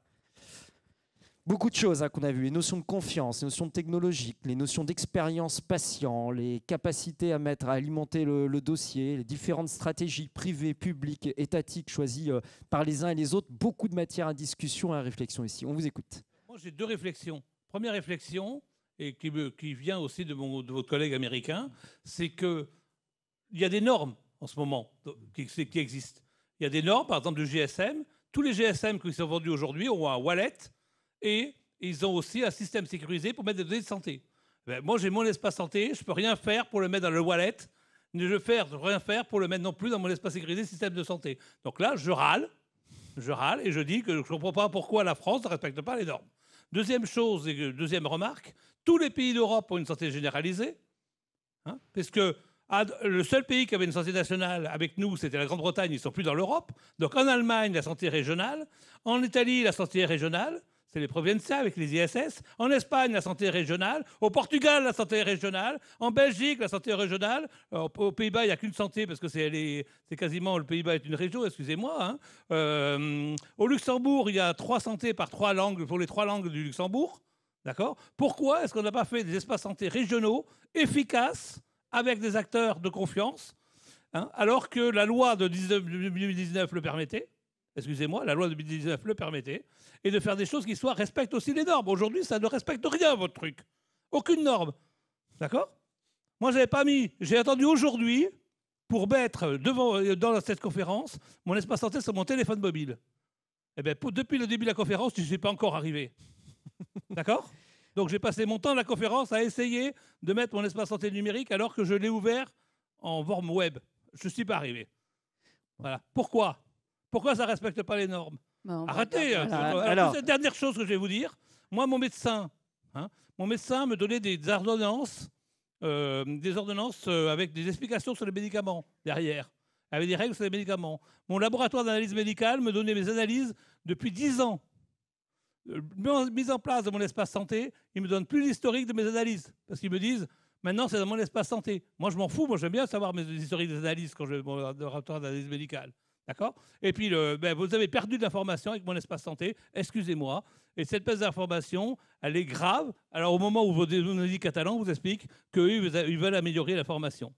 Beaucoup de choses hein, qu'on a vues. Les notions de confiance, les notions technologiques, les notions d'expérience patient, les capacités à mettre, à alimenter le, dossier, les différentes stratégies privées, publiques, étatiques choisies euh, par les uns et les autres. Beaucoup de matière à discussion et à réflexion ici. On vous écoute. Moi, j'ai deux réflexions. Première réflexion, et qui, me, qui vient aussi de, de votre collègue américain, c'est qu'il y a des normes en ce moment qui, existent. Il y a des normes, par exemple, du GSM. Tous les GSM qui sont vendus aujourd'hui ont un wallet et ils ont aussi un système sécurisé pour mettre des données de santé. Ben, moi, j'ai mon espace santé, je ne peux rien faire pour le mettre dans le wallet, ni je peux rien faire pour le mettre non plus dans mon espace sécurisé système de santé. Donc là, je râle, je râle et je dis que je ne comprends pas pourquoi la France ne respecte pas les normes. Deuxième chose, et deuxième remarque, tous les pays d'Europe ont une santé généralisée, hein, parce que le seul pays qui avait une santé nationale avec nous, c'était la Grande-Bretagne, ils ne sont plus dans l'Europe. Donc en Allemagne, la santé régionale, en Italie, la santé régionale, c'est les ça avec les ISS. En Espagne, la santé régionale. Au Portugal, la santé régionale. En Belgique, la santé régionale. aux Pays-Bas, il n'y a qu'une santé parce que c'est, quasiment le Pays-Bas est une région, excusez-moi. Hein. Euh, au Luxembourg, il y a trois santé par trois langues pour les trois langues du Luxembourg. D'accord Pourquoi est-ce qu'on n'a pas fait des espaces santé régionaux efficaces avec des acteurs de confiance, hein alors que la loi de 2019 le permettait excusez-moi, la loi de 2019 le permettait, et de faire des choses qui soient respectent aussi les normes. Aujourd'hui, ça ne respecte rien, votre truc. Aucune norme. D'accord Moi, je n'avais pas mis. J'ai attendu aujourd'hui pour mettre devant, euh, dans cette conférence mon espace santé sur mon téléphone mobile. Eh bien, depuis le début de la conférence, je ne suis pas encore arrivé. D'accord Donc, j'ai passé mon temps de la conférence à essayer de mettre mon espace santé numérique alors que je l'ai ouvert en forme web. Je ne suis pas arrivé. Voilà. Pourquoi pourquoi ça ne respecte pas les normes bah, Arrêtez hein, alors, dernière chose que je vais vous dire, moi, mon médecin, hein, mon médecin me donnait des ordonnances, euh, des ordonnances euh, avec des explications sur les médicaments derrière, avec des règles sur les médicaments. Mon laboratoire d'analyse médicale me donnait mes analyses depuis 10 ans. Euh, mise en place de mon espace santé, il ne me donne plus l'historique de mes analyses, parce qu'ils me disent, Maintenant, c'est dans mon espace santé. Moi, je m'en fous. Moi, j'aime bien savoir mes historiques des analyses quand je vais mon laboratoire d'analyse médicale. D'accord Et puis, ben, vous avez perdu de l'information avec mon espace santé, excusez-moi. Et cette pèse d'information, elle est grave. Alors, au moment où vos dit catalans vous expliquent qu'ils veulent améliorer la formation.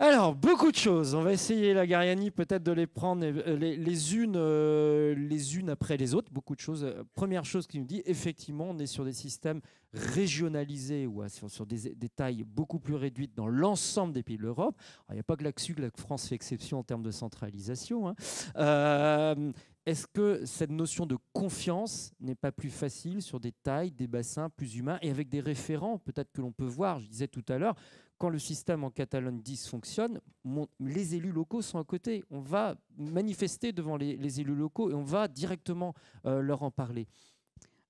Alors, beaucoup de choses. On va essayer, la Gariani, peut-être de les prendre euh, euh, les, unes, après les autres. Beaucoup de choses. Euh, première chose qui nous dit, effectivement, on est sur des systèmes régionalisés ou sur, des, tailles beaucoup plus réduites dans l'ensemble des pays de l'Europe. Il n'y a pas que la, que la France fait exception en termes de centralisation. Hein. Est-ce que cette notion de confiance n'est pas plus facile sur des tailles, des bassins plus humains et avec des référents peut-être que l'on peut voir Je disais tout à l'heure, quand le système en Catalogne dysfonctionne, les élus locaux sont à côté. On va manifester devant les, élus locaux et on va directement euh, leur en parler.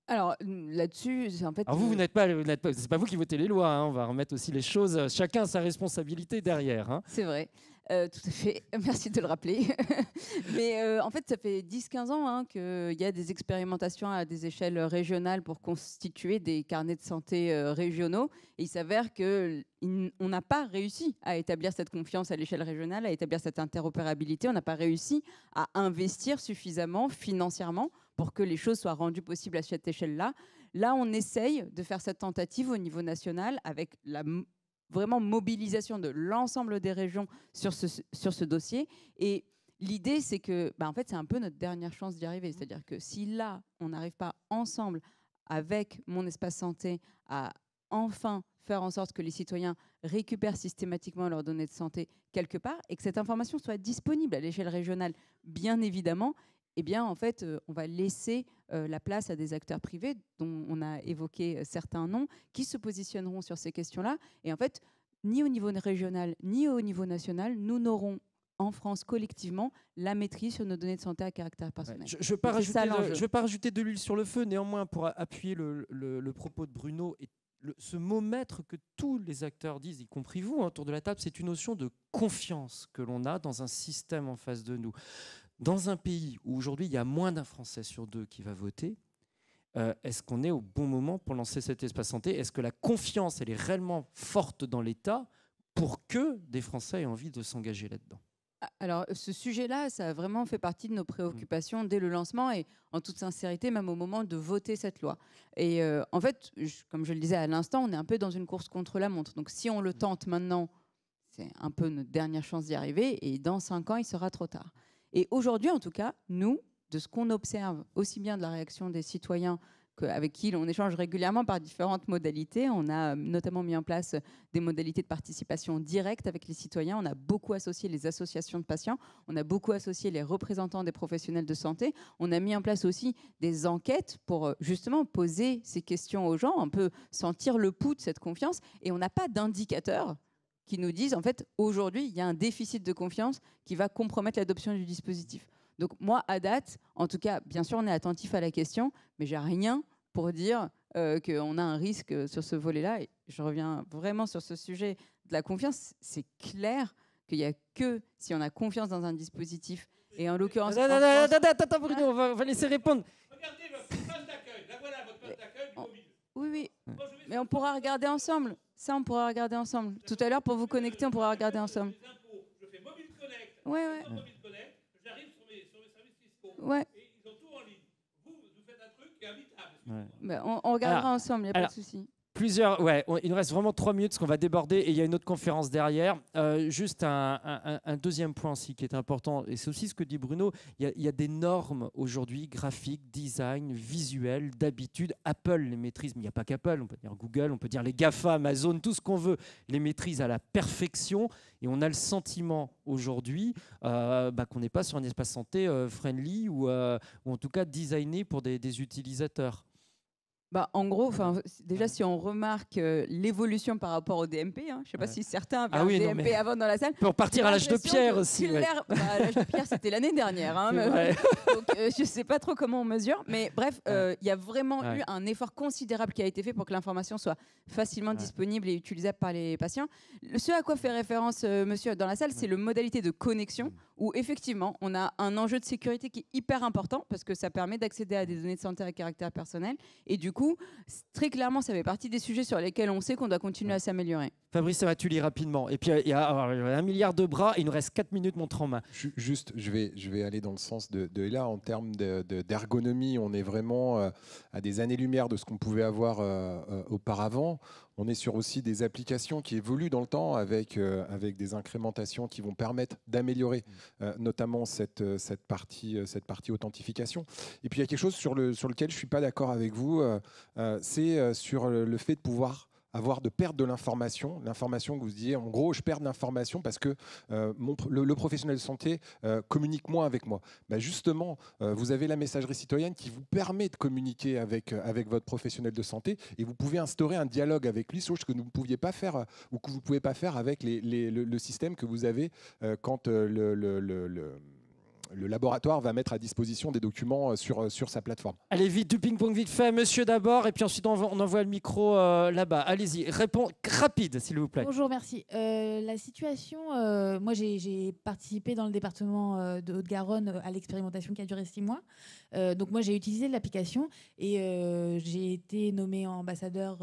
Alors mm, là-dessus, en fait. vous, euh, vous n'êtes pas, c'est pas vous qui votez les lois. Hein. on va remettre aussi les choses. Euh, chacun sa responsabilité derrière. Hein. C'est vrai. Euh, tout à fait. Merci de le rappeler. Mais en fait, ça fait 10-15 ans hein, qu'il y a des expérimentations à des échelles régionales pour constituer des carnets de santé régionaux. Et il s'avère qu'on n'a pas réussi à établir cette confiance à l'échelle régionale, à établir cette interopérabilité. On n'a pas réussi à investir suffisamment financièrement pour que les choses soient rendues possibles à cette échelle-là. Là, on essaye de faire cette tentative au niveau national avec la vraiment mobilisation de l'ensemble des régions sur ce, dossier. Et l'idée, c'est que bah, en fait, c'est un peu notre dernière chance d'y arriver. Mmh. C'est-à-dire que si là, on n'arrive pas ensemble avec mon espace santé à enfin faire en sorte que les citoyens récupèrent systématiquement leurs données de santé quelque part et que cette information soit disponible à l'échelle régionale, bien évidemment, eh bien, en fait, euh, on va laisser euh, la place à des acteurs privés, dont on a évoqué euh, certains noms, qui se positionneront sur ces questions-là. Et en fait, ni au niveau régional, ni au niveau national, nous n'aurons en France collectivement la maîtrise sur nos données de santé à caractère personnel. Je ne vais pas rajouter de l'huile sur le feu, néanmoins, pour appuyer le, propos de Bruno ce mot maître que tous les acteurs disent, y compris vous, hein, autour de la table, c'est une notion de confiance que l'on a dans un système en face de nous dans un pays où aujourd'hui il y a moins d'un Français sur deux qui va voter, euh, est-ce qu'on est au bon moment pour lancer cet espace santé Est-ce que la confiance, elle est réellement forte dans l'État pour que des Français aient envie de s'engager là-dedans ah, alors, ce sujet-là, ça a vraiment fait partie de nos mm. préoccupations dès le lancement et en toute sincérité, même au moment de voter cette loi. Et euh, en fait, comme je le disais à l'instant, on est un peu dans une course contre la montre. Donc, si on le mm. tente maintenant, c'est un peu notre dernière chance d'y arriver et dans cinq ans, il sera trop tard. Et aujourd'hui, en tout cas, nous, de ce qu'on observe aussi bien de la réaction des citoyens qu'avec qui on échange régulièrement par différentes modalités. On a euh, notamment mis en place euh, des modalités de participation directe avec les citoyens. On a beaucoup associé les associations de patients. On a beaucoup associé les représentants des professionnels de santé. On a mis en place aussi des enquêtes pour euh, justement poser ces questions aux gens, On peut sentir le pouls de cette confiance. Et on n'a pas d'indicateur qui nous disent, en fait, aujourd'hui, il y a un déficit de confiance qui va compromettre l'adoption du dispositif. Donc moi, à date, en tout cas, bien sûr, on est attentif à la question, mais j'ai rien pour dire euh, qu'on a un risque sur ce volet-là. Et je reviens vraiment sur ce sujet de la confiance. C'est clair qu'il n'y a que si on a confiance dans un dispositif. Et en l'occurrence... Attends, Bruno, on va, laisser répondre. Regardez votre d'accueil. Là voilà votre d'accueil du Oui, oui. Mais on pourra regarder ensemble. Ça, on pourra regarder ensemble. Tout à l'heure, pour vous connecter, on pourra regarder ensemble. Je fais Mobile Connect. Ouais, ouais. Mobile Connect, j'arrive sur mes, sur mes services fiscaux. Ouais. Et ils ont tout en ligne. Vous, vous faites un truc qui est invitable. on, regardera ensemble, il n'y a pas de souci. Plusieurs, ouais, il nous reste vraiment trois minutes parce qu'on va déborder et il y a une autre conférence derrière. Euh, juste un, deuxième point aussi qui est important, et c'est aussi ce que dit Bruno, il y a, des normes aujourd'hui, graphiques, design, visuel, d'habitude. Apple les maîtrise, mais il n'y a pas qu'Apple, on peut dire Google, on peut dire les GAFA, Amazon, tout ce qu'on veut, les maîtrise à la perfection et on a le sentiment aujourd'hui euh, bah, qu'on n'est pas sur un espace santé euh, friendly ou, en tout cas designé pour des utilisateurs. Bah, en gros, déjà, si on remarque euh, l'évolution par rapport au DMP, hein, je ne sais pas si certains avaient ah DMP avant dans la salle. Pour partir à l'âge de pierre aussi. Bah, l'âge de pierre, c'était l'année dernière. Hein, euh, je ne sais pas trop comment on mesure. Mais bref, euh, il y a vraiment eu un effort considérable qui a été fait pour que l'information soit facilement disponible et utilisable par les patients. Ce à quoi fait référence monsieur dans la salle, c'est le modalité de connexion mm. où effectivement, on a un enjeu de sécurité qui est hyper important parce que ça permet d'accéder à des données de santé à caractère personnel. Et du coup, très clairement, ça fait partie des sujets sur lesquels on sait qu'on doit continuer à s'améliorer. Fabrice ça va lis rapidement. Et puis, euh, il y a un milliard de bras, et il nous reste 4 minutes, montre en main. Juste, je vais, je vais aller dans le sens de, de là en termes d'ergonomie. on est vraiment euh, à des années-lumière de ce qu'on pouvait avoir euh, auparavant. On est sur aussi des applications qui évoluent dans le temps avec, euh, avec des incrémentations qui vont permettre d'améliorer euh, notamment cette, euh, cette, partie, cette partie authentification. Et puis il y a quelque chose sur, le, sur lequel je ne suis pas d'accord avec vous, c'est sur le fait de pouvoir avoir de perte de l'information, l'information que vous disiez, en gros, je perds de l'information parce que euh, le, professionnel de santé euh, communique moins avec moi. Bah, justement, euh, vous avez la messagerie citoyenne qui vous permet de communiquer avec, avec votre professionnel de santé et vous pouvez instaurer un dialogue avec lui, chose que vous ne pouviez pas faire ou que vous ne pouvez pas faire avec les, le, système que vous avez quand le le laboratoire va mettre à disposition des documents euh, sur, euh, sur sa plateforme. Allez, vite, du ping-pong vite fait. Monsieur d'abord, et puis ensuite on, envoie le micro euh, là-bas. Allez-y, réponds rapide, s'il vous plaît. Bonjour, merci. la situation, moi j'ai participé dans le département de Haute-Garonne à l'expérimentation qui a duré six mois. donc moi j'ai utilisé l'application et j'ai été nommé ambassadeur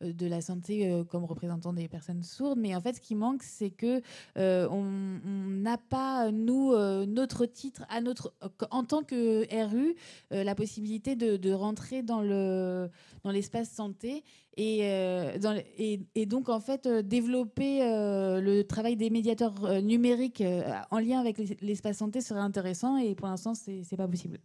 de la santé comme représentant des personnes sourdes. Mais en fait, ce qui manque, c'est que on n'a pas, nous, notre titre, à notre, en tant que RU, euh, la possibilité de, rentrer dans le dans l'espace santé et, euh, dans, donc en fait euh, développer le travail des médiateurs numériques en lien avec l'espace santé serait intéressant et pour l'instant c'est pas possible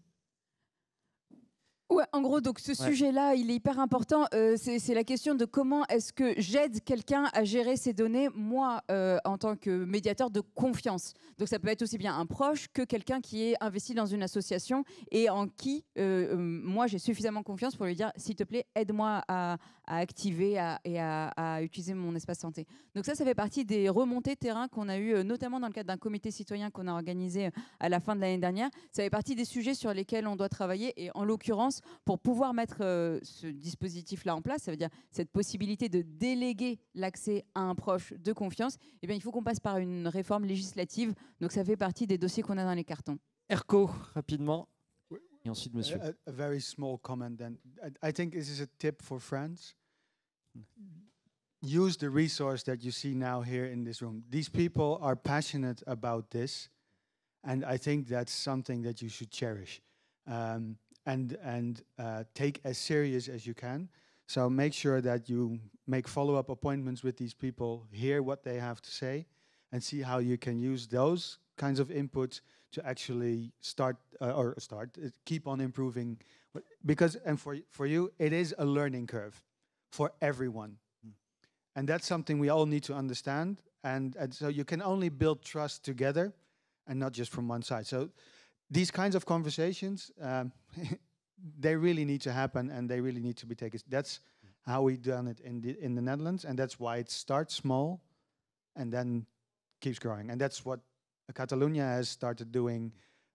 en gros, donc ce sujet-là, il est hyper important. Euh, c'est la question de comment est-ce que j'aide quelqu'un à gérer ses données, moi, euh, en tant que médiateur de confiance. Donc ça peut être aussi bien un proche que quelqu'un qui est investi dans une association et en qui, euh, moi, j'ai suffisamment confiance pour lui dire, s'il te plaît, aide-moi à, à activer et à, utiliser mon espace santé. Donc ça, ça fait partie des remontées terrain qu'on a eues, euh, notamment dans le cadre d'un comité citoyen qu'on a organisé euh, à la fin de l'année dernière. Ça fait partie des sujets sur lesquels on doit travailler. Et en l'occurrence, pour pouvoir mettre euh, ce dispositif-là en place, ça veut dire cette possibilité de déléguer l'accès à un proche de confiance, eh bien, il faut qu'on passe par une réforme législative. Donc ça fait partie des dossiers qu'on a dans les cartons. ERCO, rapidement. Et ensuite, monsieur. A, a very small comment then. I, think this is a tip for friends. Use the resource that you see now here in this room. These people are passionate about this, and I think that's something that you should cherish um, and and uh, take as serious as you can. So make sure that you make follow-up appointments with these people, hear what they have to say, and see how you can use those kinds of inputs to actually start uh, or start uh, keep on improving because and for for you it is a learning curve for everyone mm. and that's something we all need to understand and, and so you can only build trust together and not just from one side so these kinds of conversations um, they really need to happen and they really need to be taken that's mm. how we done it in the in the netherlands and that's why it starts small and then keeps growing and that's what Catalonia has started faire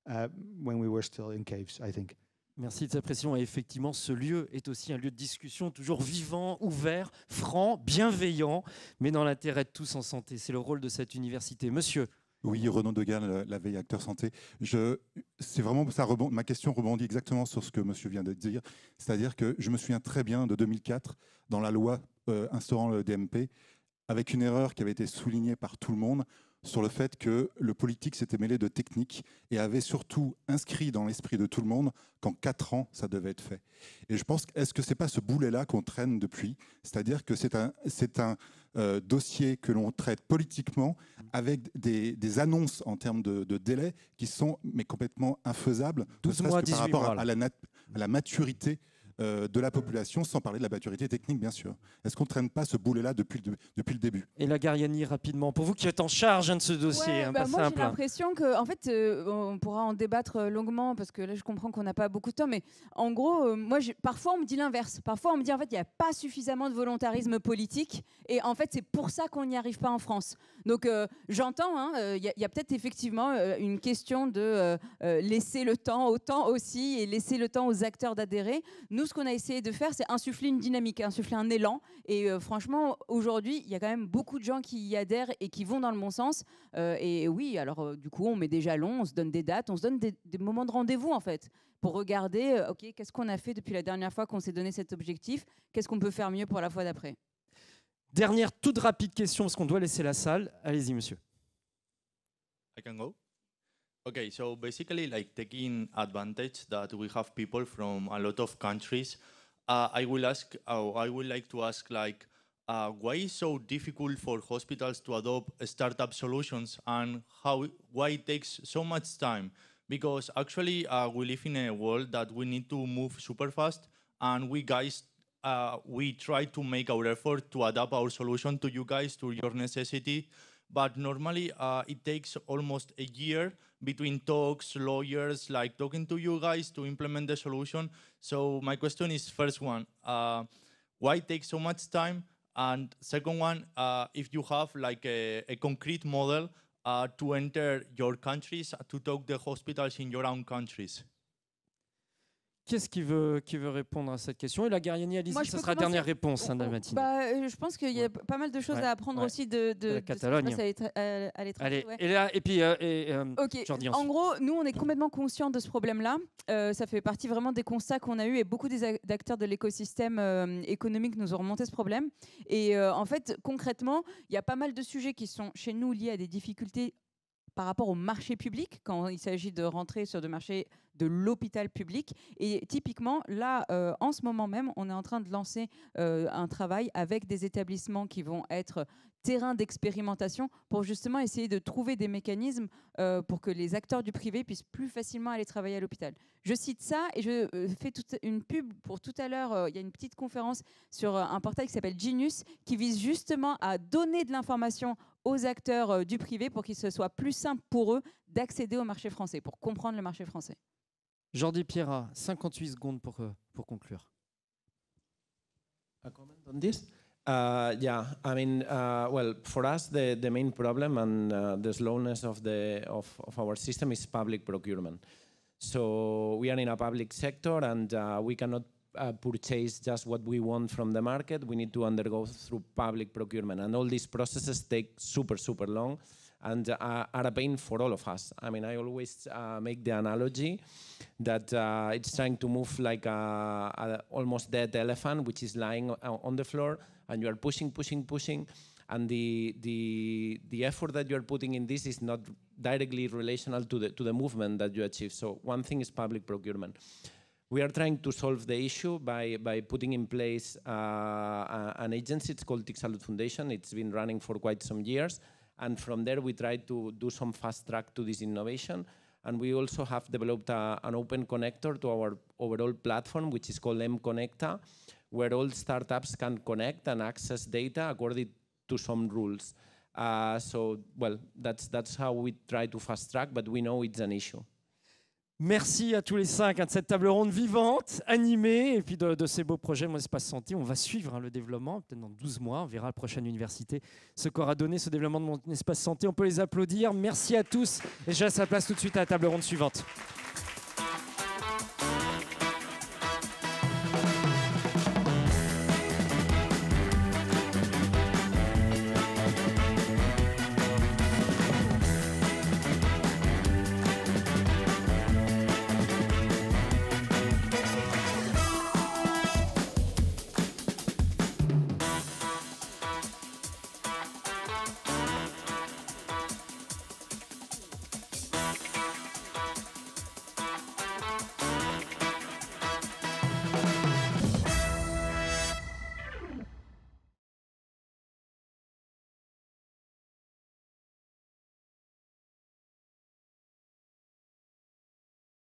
uh, when we were still in caves, je pense. Merci de cette précision. Et effectivement, ce lieu est aussi un lieu de discussion toujours vivant, ouvert, franc, bienveillant, mais dans l'intérêt de tous en santé. C'est le rôle de cette université. Monsieur. Oui, Renaud Degan, la veille acteur santé. Je, c'est vraiment ma question rebondit exactement sur ce que monsieur vient de dire. C'est-à-dire que je me souviens très bien de 2004, dans la loi euh, instaurant le DMP, avec une erreur qui avait été soulignée par tout le monde sur le fait que le politique s'était mêlé de technique et avait surtout inscrit dans l'esprit de tout le monde qu'en quatre ans, ça devait être fait. Et je pense, est-ce que c'est pas ce boulet-là qu'on traîne depuis C'est-à-dire que c'est un, un euh, dossier que l'on traite politiquement avec des, annonces en termes de, délai qui sont mais complètement infaisables, 12 par rapport à, la à la maturité euh, de la population, sans parler de la maturité technique, bien sûr. Est-ce qu'on ne traîne pas ce boulet-là depuis, depuis le début Et la Gariani, rapidement, pour vous qui êtes en charge hein, de ce dossier, hein, bah, moi, J'ai hein. l'impression que, en fait, euh, on pourra en débattre euh, longuement, parce que là, je comprends qu'on n'a pas beaucoup de temps, mais en gros, moi, parfois, on me dit l'inverse. Parfois, on me dit, en fait, il n'y a pas suffisamment de volontarisme politique, et en fait, c'est pour ça qu'on n'y arrive pas en France. Donc, j'entends, il y a, a peut-être effectivement une question de laisser le temps au temps aussi, et laisser le temps aux acteurs d'adhérer. Nous, ce qu'on a essayé de faire, c'est insuffler une dynamique, insuffler un élan. Et euh, franchement, aujourd'hui, il y a quand même beaucoup de gens qui y adhèrent et qui vont dans le bon sens. Euh, et oui, alors euh, du coup, on met des jalons, on se donne des dates, on se donne des, moments de rendez-vous en fait pour regarder, ok, qu'est-ce qu'on a fait depuis la dernière fois qu'on s'est donné cet objectif, qu'est-ce qu'on peut faire mieux pour la fois d'après. Dernière toute rapide question parce qu'on doit laisser la salle. Allez-y, monsieur. I can Okay, so basically like taking advantage that we have people from a lot of countries, uh, I will ask, oh, I would like to ask like, uh, why is so difficult for hospitals to adopt startup solutions and how, why it takes so much time? Because actually uh, we live in a world that we need to move super fast and we guys, uh, we try to make our effort to adapt our solution to you guys, to your necessity. But normally uh, it takes almost a year between talks, lawyers, like talking to you guys to implement the solution. So my question is first one, uh, why take so much time? And second one, uh, if you have like a, a concrete model uh, to enter your countries, uh, to talk the hospitals in your own countries. Qu'est-ce qui veut, qui veut répondre à cette question Et la Gariani, Alice, ce sera la dernière réponse hein, bah, euh, je pense qu'il y a pas mal de choses à apprendre aussi de, la Catalogne. à, Allez, et, là, et puis, euh, et, euh, En gros, nous, on est complètement conscients de ce problème-là. ça fait partie vraiment des constats qu'on a eus et beaucoup des acteurs de l'écosystème économique nous ont remonté ce problème. Et en fait, concrètement, il y a pas mal de sujets qui sont chez nous liés à des difficultés par rapport au marché public quand il s'agit de rentrer sur le marché de l'hôpital public. Et typiquement, là, euh, en ce moment même, on est en train de lancer euh, un travail avec des établissements qui vont être terrain d'expérimentation pour justement essayer de trouver des mécanismes euh, pour que les acteurs du privé puissent plus facilement aller travailler à l'hôpital. Je cite ça et je euh, fais toute une pub pour tout à l'heure. Euh, il y a une petite conférence sur un portail qui s'appelle Genius qui vise justement à donner de l'information aux acteurs du privé pour qu'il se soit plus simple pour eux d'accéder au marché français, pour comprendre le marché français. Jordi Pierra, 58 secondes pour, conclure. Uh, yeah, I mean, uh, well, for us, the, the main problem and uh, the slowness of, the, of, of our system is public procurement. So we are in a public sector and uh, we cannot uh, purchase just what we want from the market. We need to undergo through public procurement. And all these processes take super, super long and uh, are a pain for all of us. I mean, I always make the analogy that it's trying to move like a, a almost dead elephant, which is lying on the floor and you are pushing, pushing, pushing, and the the the effort that you are putting in this is not directly relational to the to the movement that you achieve. So one thing is public procurement. We are trying to solve the issue by, by putting in place uh, an agency. It's called Tixalut Foundation. It's been running for quite some years. And from there, we try to do some fast track to this innovation. And we also have developed a, uh, an open connector to our overall platform, which is called M Connecta, where all startups can connect and access data according to some rules. Uh, so, well, that's, that's how we try to fast track, but we know it's an issue. Merci à tous les cinq de cette table ronde vivante, animée, et puis de, de ces beaux projets, mon espace santé. On va suivre hein, le développement, peut-être dans 12 mois, on verra la prochaine université ce qu'aura donné ce développement de mon espace santé. On peut les applaudir. Merci à tous. Et je laisse la place tout de suite à la table ronde suivante.